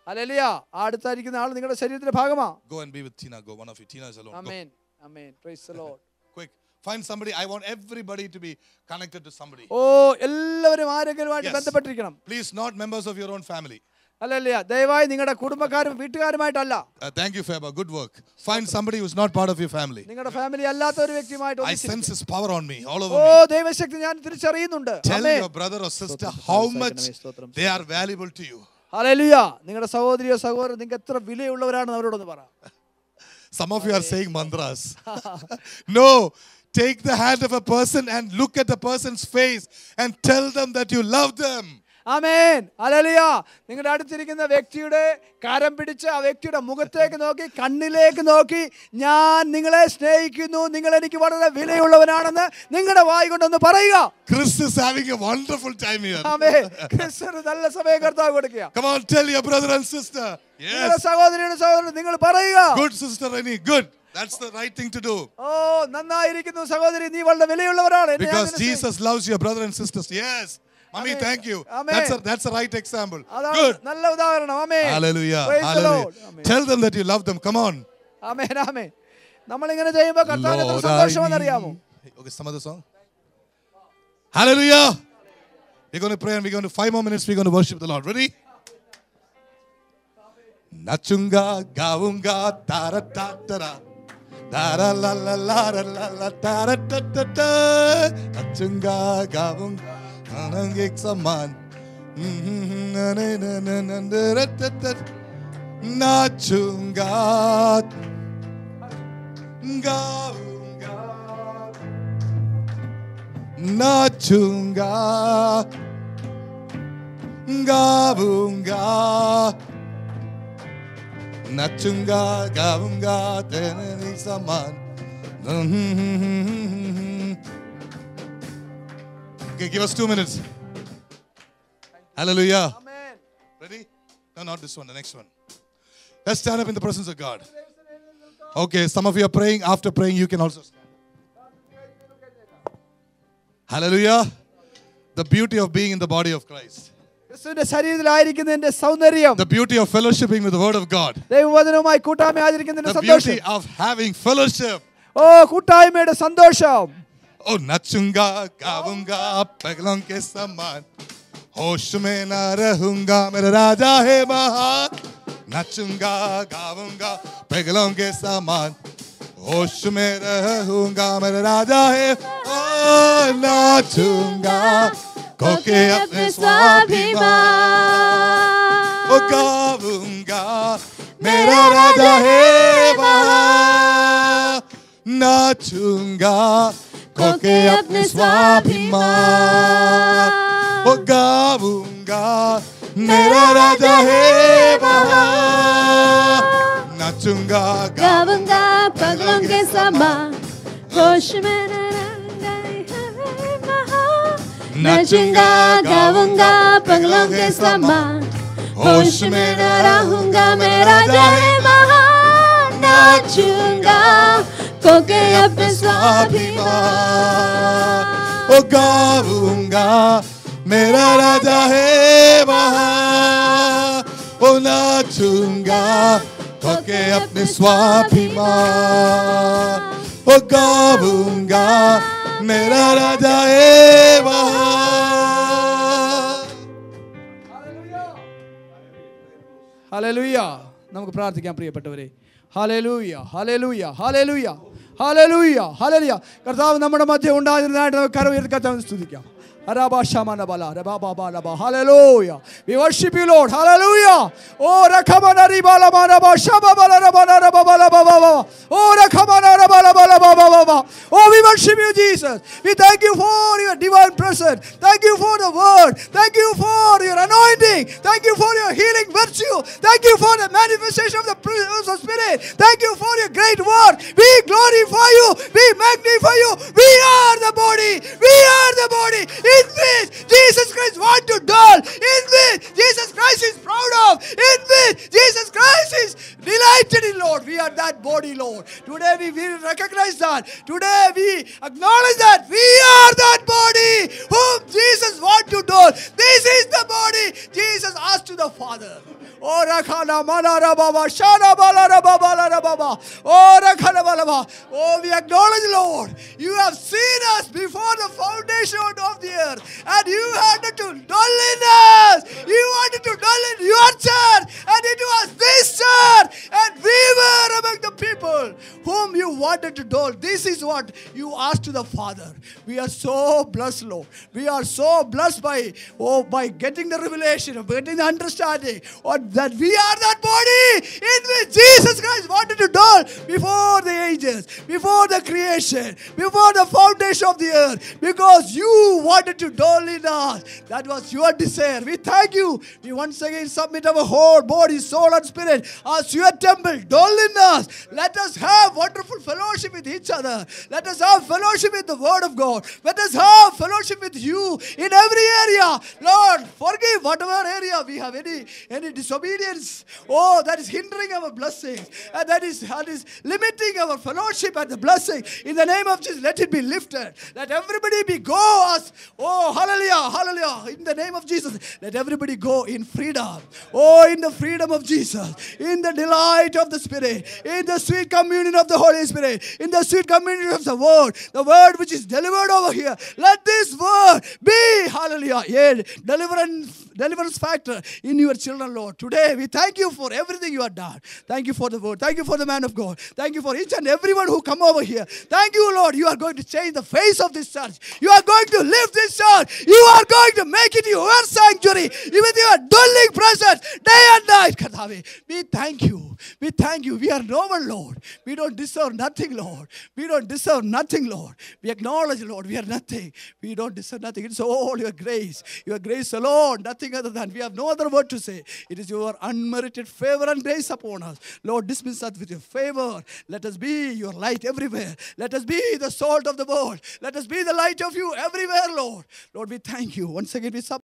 hallelujah അടുത്തായിരിക്കുന്ന ആൾ നിങ്ങളുടെ ശരീരത്തിന്റെ ഭാഗമാ go and be with tina go one of you tina is alone amen go. amen praise the lord quick find somebody i want everybody to be connected to somebody ഓ എല്ലാവരും ആരെങ്കിലുമായിട്ട് ബന്ധപ്പെട്ടിരിക്കണം please not members of your own family hallelujah ദയവായി നിങ്ങളുടെ കുടുംബക്കാരും വീട്ടുകാരുമായിട്ടല്ല thank you favour good work find somebody who is not part of your family നിങ്ങളുടെ family അല്ലാത്ത ഒരു വ്യക്തിയുമായിട്ട് I sense his power on me all over ഓ ദൈവശക്തി ഞാൻ തിരിച്ചറിയുന്നുണ്ട് tell your brother or sister how much they are valuable to you നിങ്ങളുടെ സഹോദരിയോ സഹോദരൻ എത്ര വിലയുള്ളവരാണെന്ന് അവരോടൊന്ന് പറ Some of you are saying mantras. no, take the hand of a person and look at the person's face and tell them that you love them. ആമേൻ അലലിയ നിങ്ങളുടെ അടുത്തിരിക്കുന്ന വ്യക്തിയുടെ കരം പിടിച്ച് ആ വ്യക്തിയുടെ മുഖത്തേക്ക് നോക്കി കണ്ണിലേക്ക് നോക്കി ഞാൻ നിങ്ങളെ സ്നേഹിക്കുന്നു നിങ്ങൾ എനിക്ക് വളരെ വിലയുള്ളവനാണെന്ന് നിങ്ങളുടെ വായി കൊണ്ടൊന്ന് പറയുക Christ is having a wonderful time here amen ക്രിസ്തു നല്ല സമയം കർത്താവ് കൊടുക്കുക come on tell your brother and sister yes സഹോദരിയുടെ സഹോദരൻ നിങ്ങൾ പറയുക good sister any good That's the right thing to do. ഓ നന്നായിരിക്കുന്നു സഹോദരി നീ വളരെ വിലയുള്ളവരാണ്. Because Jesus loves your brother and sisters. Yes. Mommy, thank you. Amen. That's a, that's a right example. Good. Hallelujah. Hallelujah. The Tell them that you love them. Come on. Amen. Amen. നമ്മൾ going to pray and we going to 5 more minutes we going to worship the lord ready nachunga gaunga tara la la la la la 나광객 산만 낮춘갓 가운갓 낮춘갓 가운갓 낮춘갓 가운갓 되는 익산만 Okay, give us two minutes. Hallelujah. Amen. Ready? No, not this one, the next one. Let's stand up in the presence of God. Okay, some of you are praying. After praying, you can also stand Hallelujah. The beauty of being in the body of Christ. the beauty of fellowshipping with the word of god the beauty of having fellowship ഓ और नचूंगा गाऊंगा पगलों के समान होश में ना रहूंगा मेरा राजा है महान नचूंगा गाऊंगा पगलों के समान होश में रहूंगा मेरा राजा है ओ नाचूंगा कोके अपने स्वाभिमान ओ गाऊंगा मेरा राजा है महान नाचूंगा खो के अपने स्वाभिमान वो गाऊंगा मेरा राजा है बाबा नाचूंगा गाऊंगा पगलों के समान होश में नाचूंगा गाऊंगा पगलों के समान होश में न रहूंगा मेरा जय महान नाचूंगा को के अपने स्वाभिमान ओ गाऊंगा मेरा राजा है वहाँ ओ नाचूंगा को के अपने स्वाभिमान ओ गाऊंगा मेरा राजा है वहाँ हालेलुया നമുക്ക് പ്രാർത്ഥിക്കാം പ്രിയപ്പെട്ടവരെ hallelujah hallelujah hallelujah hallelujah hallelujah കർത്താവ് നമ്മുടെ മധ്യം ഉണ്ടായിരുന്നതായിട്ട് നമുക്ക് കരവ് കർത്താവിനെ സ്തുതിക്കാം Hallelujah. We worship you, Lord. Hallelujah. Oh, Rakamana Ribala Manaba Shababala Rabana Rababala Baba. Oh, Rakamana Rabala Baba. Oh, we worship you, Jesus. We thank you for your divine presence. Thank you for the word. Thank you for your anointing. Thank you for your healing virtue. Thank you for the manifestation of the presence of Spirit. Thank you for your great work. We glorify you. We magnify you. We are the body. We are the body in which Jesus Christ wants to dwell, in which Jesus Christ is proud of, in which Jesus Christ is delighted in, Lord. We are that body, Lord. Today we will recognize that. Today we acknowledge that we are that body whom Jesus wants to dwell. This is the body Jesus asked to the Father. Oh, Rakhana Manara Baba, Shana Balara Baba, Baba. Oh, Rakhana Balaba. Oh, we acknowledge, Lord, you have seen us before the foundation of the earth and you wanted to us. You wanted to dull in your church and it was this church and we were among the people whom you wanted to dull. This is what you asked to the Father. We are so blessed, Lord. We are so blessed by, oh, by getting the revelation, of getting the understanding or that we are that body in which Jesus Christ wanted to dull before the ages, before the creation, before the foundation of the earth because you wanted to dole in us. That was your desire. We thank you. We once again submit our whole body, soul, and spirit as your temple. Dole in us. Let us have wonderful fellowship with each other. Let us have fellowship with the Word of God. Let us have fellowship with you in every area. Lord, forgive whatever area we have any any disobedience. Oh, that is hindering our blessings. And that is that is limiting our fellowship and the blessing. In the name of Jesus, let it be lifted. Let everybody be go as Oh, hallelujah, hallelujah. In the name of Jesus, let everybody go in freedom. Oh, in the freedom of Jesus, in the delight of the Spirit, in the sweet communion of the Holy Spirit, in the sweet communion of the Word, the Word which is delivered over here. Let this Word be, hallelujah, yeah, deliverance, deliverance factor in your children, Lord. Today, we thank you for everything you have done. Thank you for the Word. Thank you for the man of God. Thank you for each and everyone who come over here. Thank you, Lord. You are going to change the face of this church. You are going to live this church. You are going to make it your sanctuary with your dwelling presence day and night. we thank you. We thank you. We are noble, Lord. We don't deserve nothing, Lord. We don't deserve nothing, Lord. We acknowledge, Lord, we are nothing. We don't deserve nothing. It's all your grace. Your grace alone, nothing other than. We have no other word to say. It is your unmerited favor and grace upon us. Lord, dismiss us with your favor. Let us be your light everywhere. Let us be the salt of the world. Let us be the light of you everywhere, Lord. Lord. we thank you. Once again, we submit.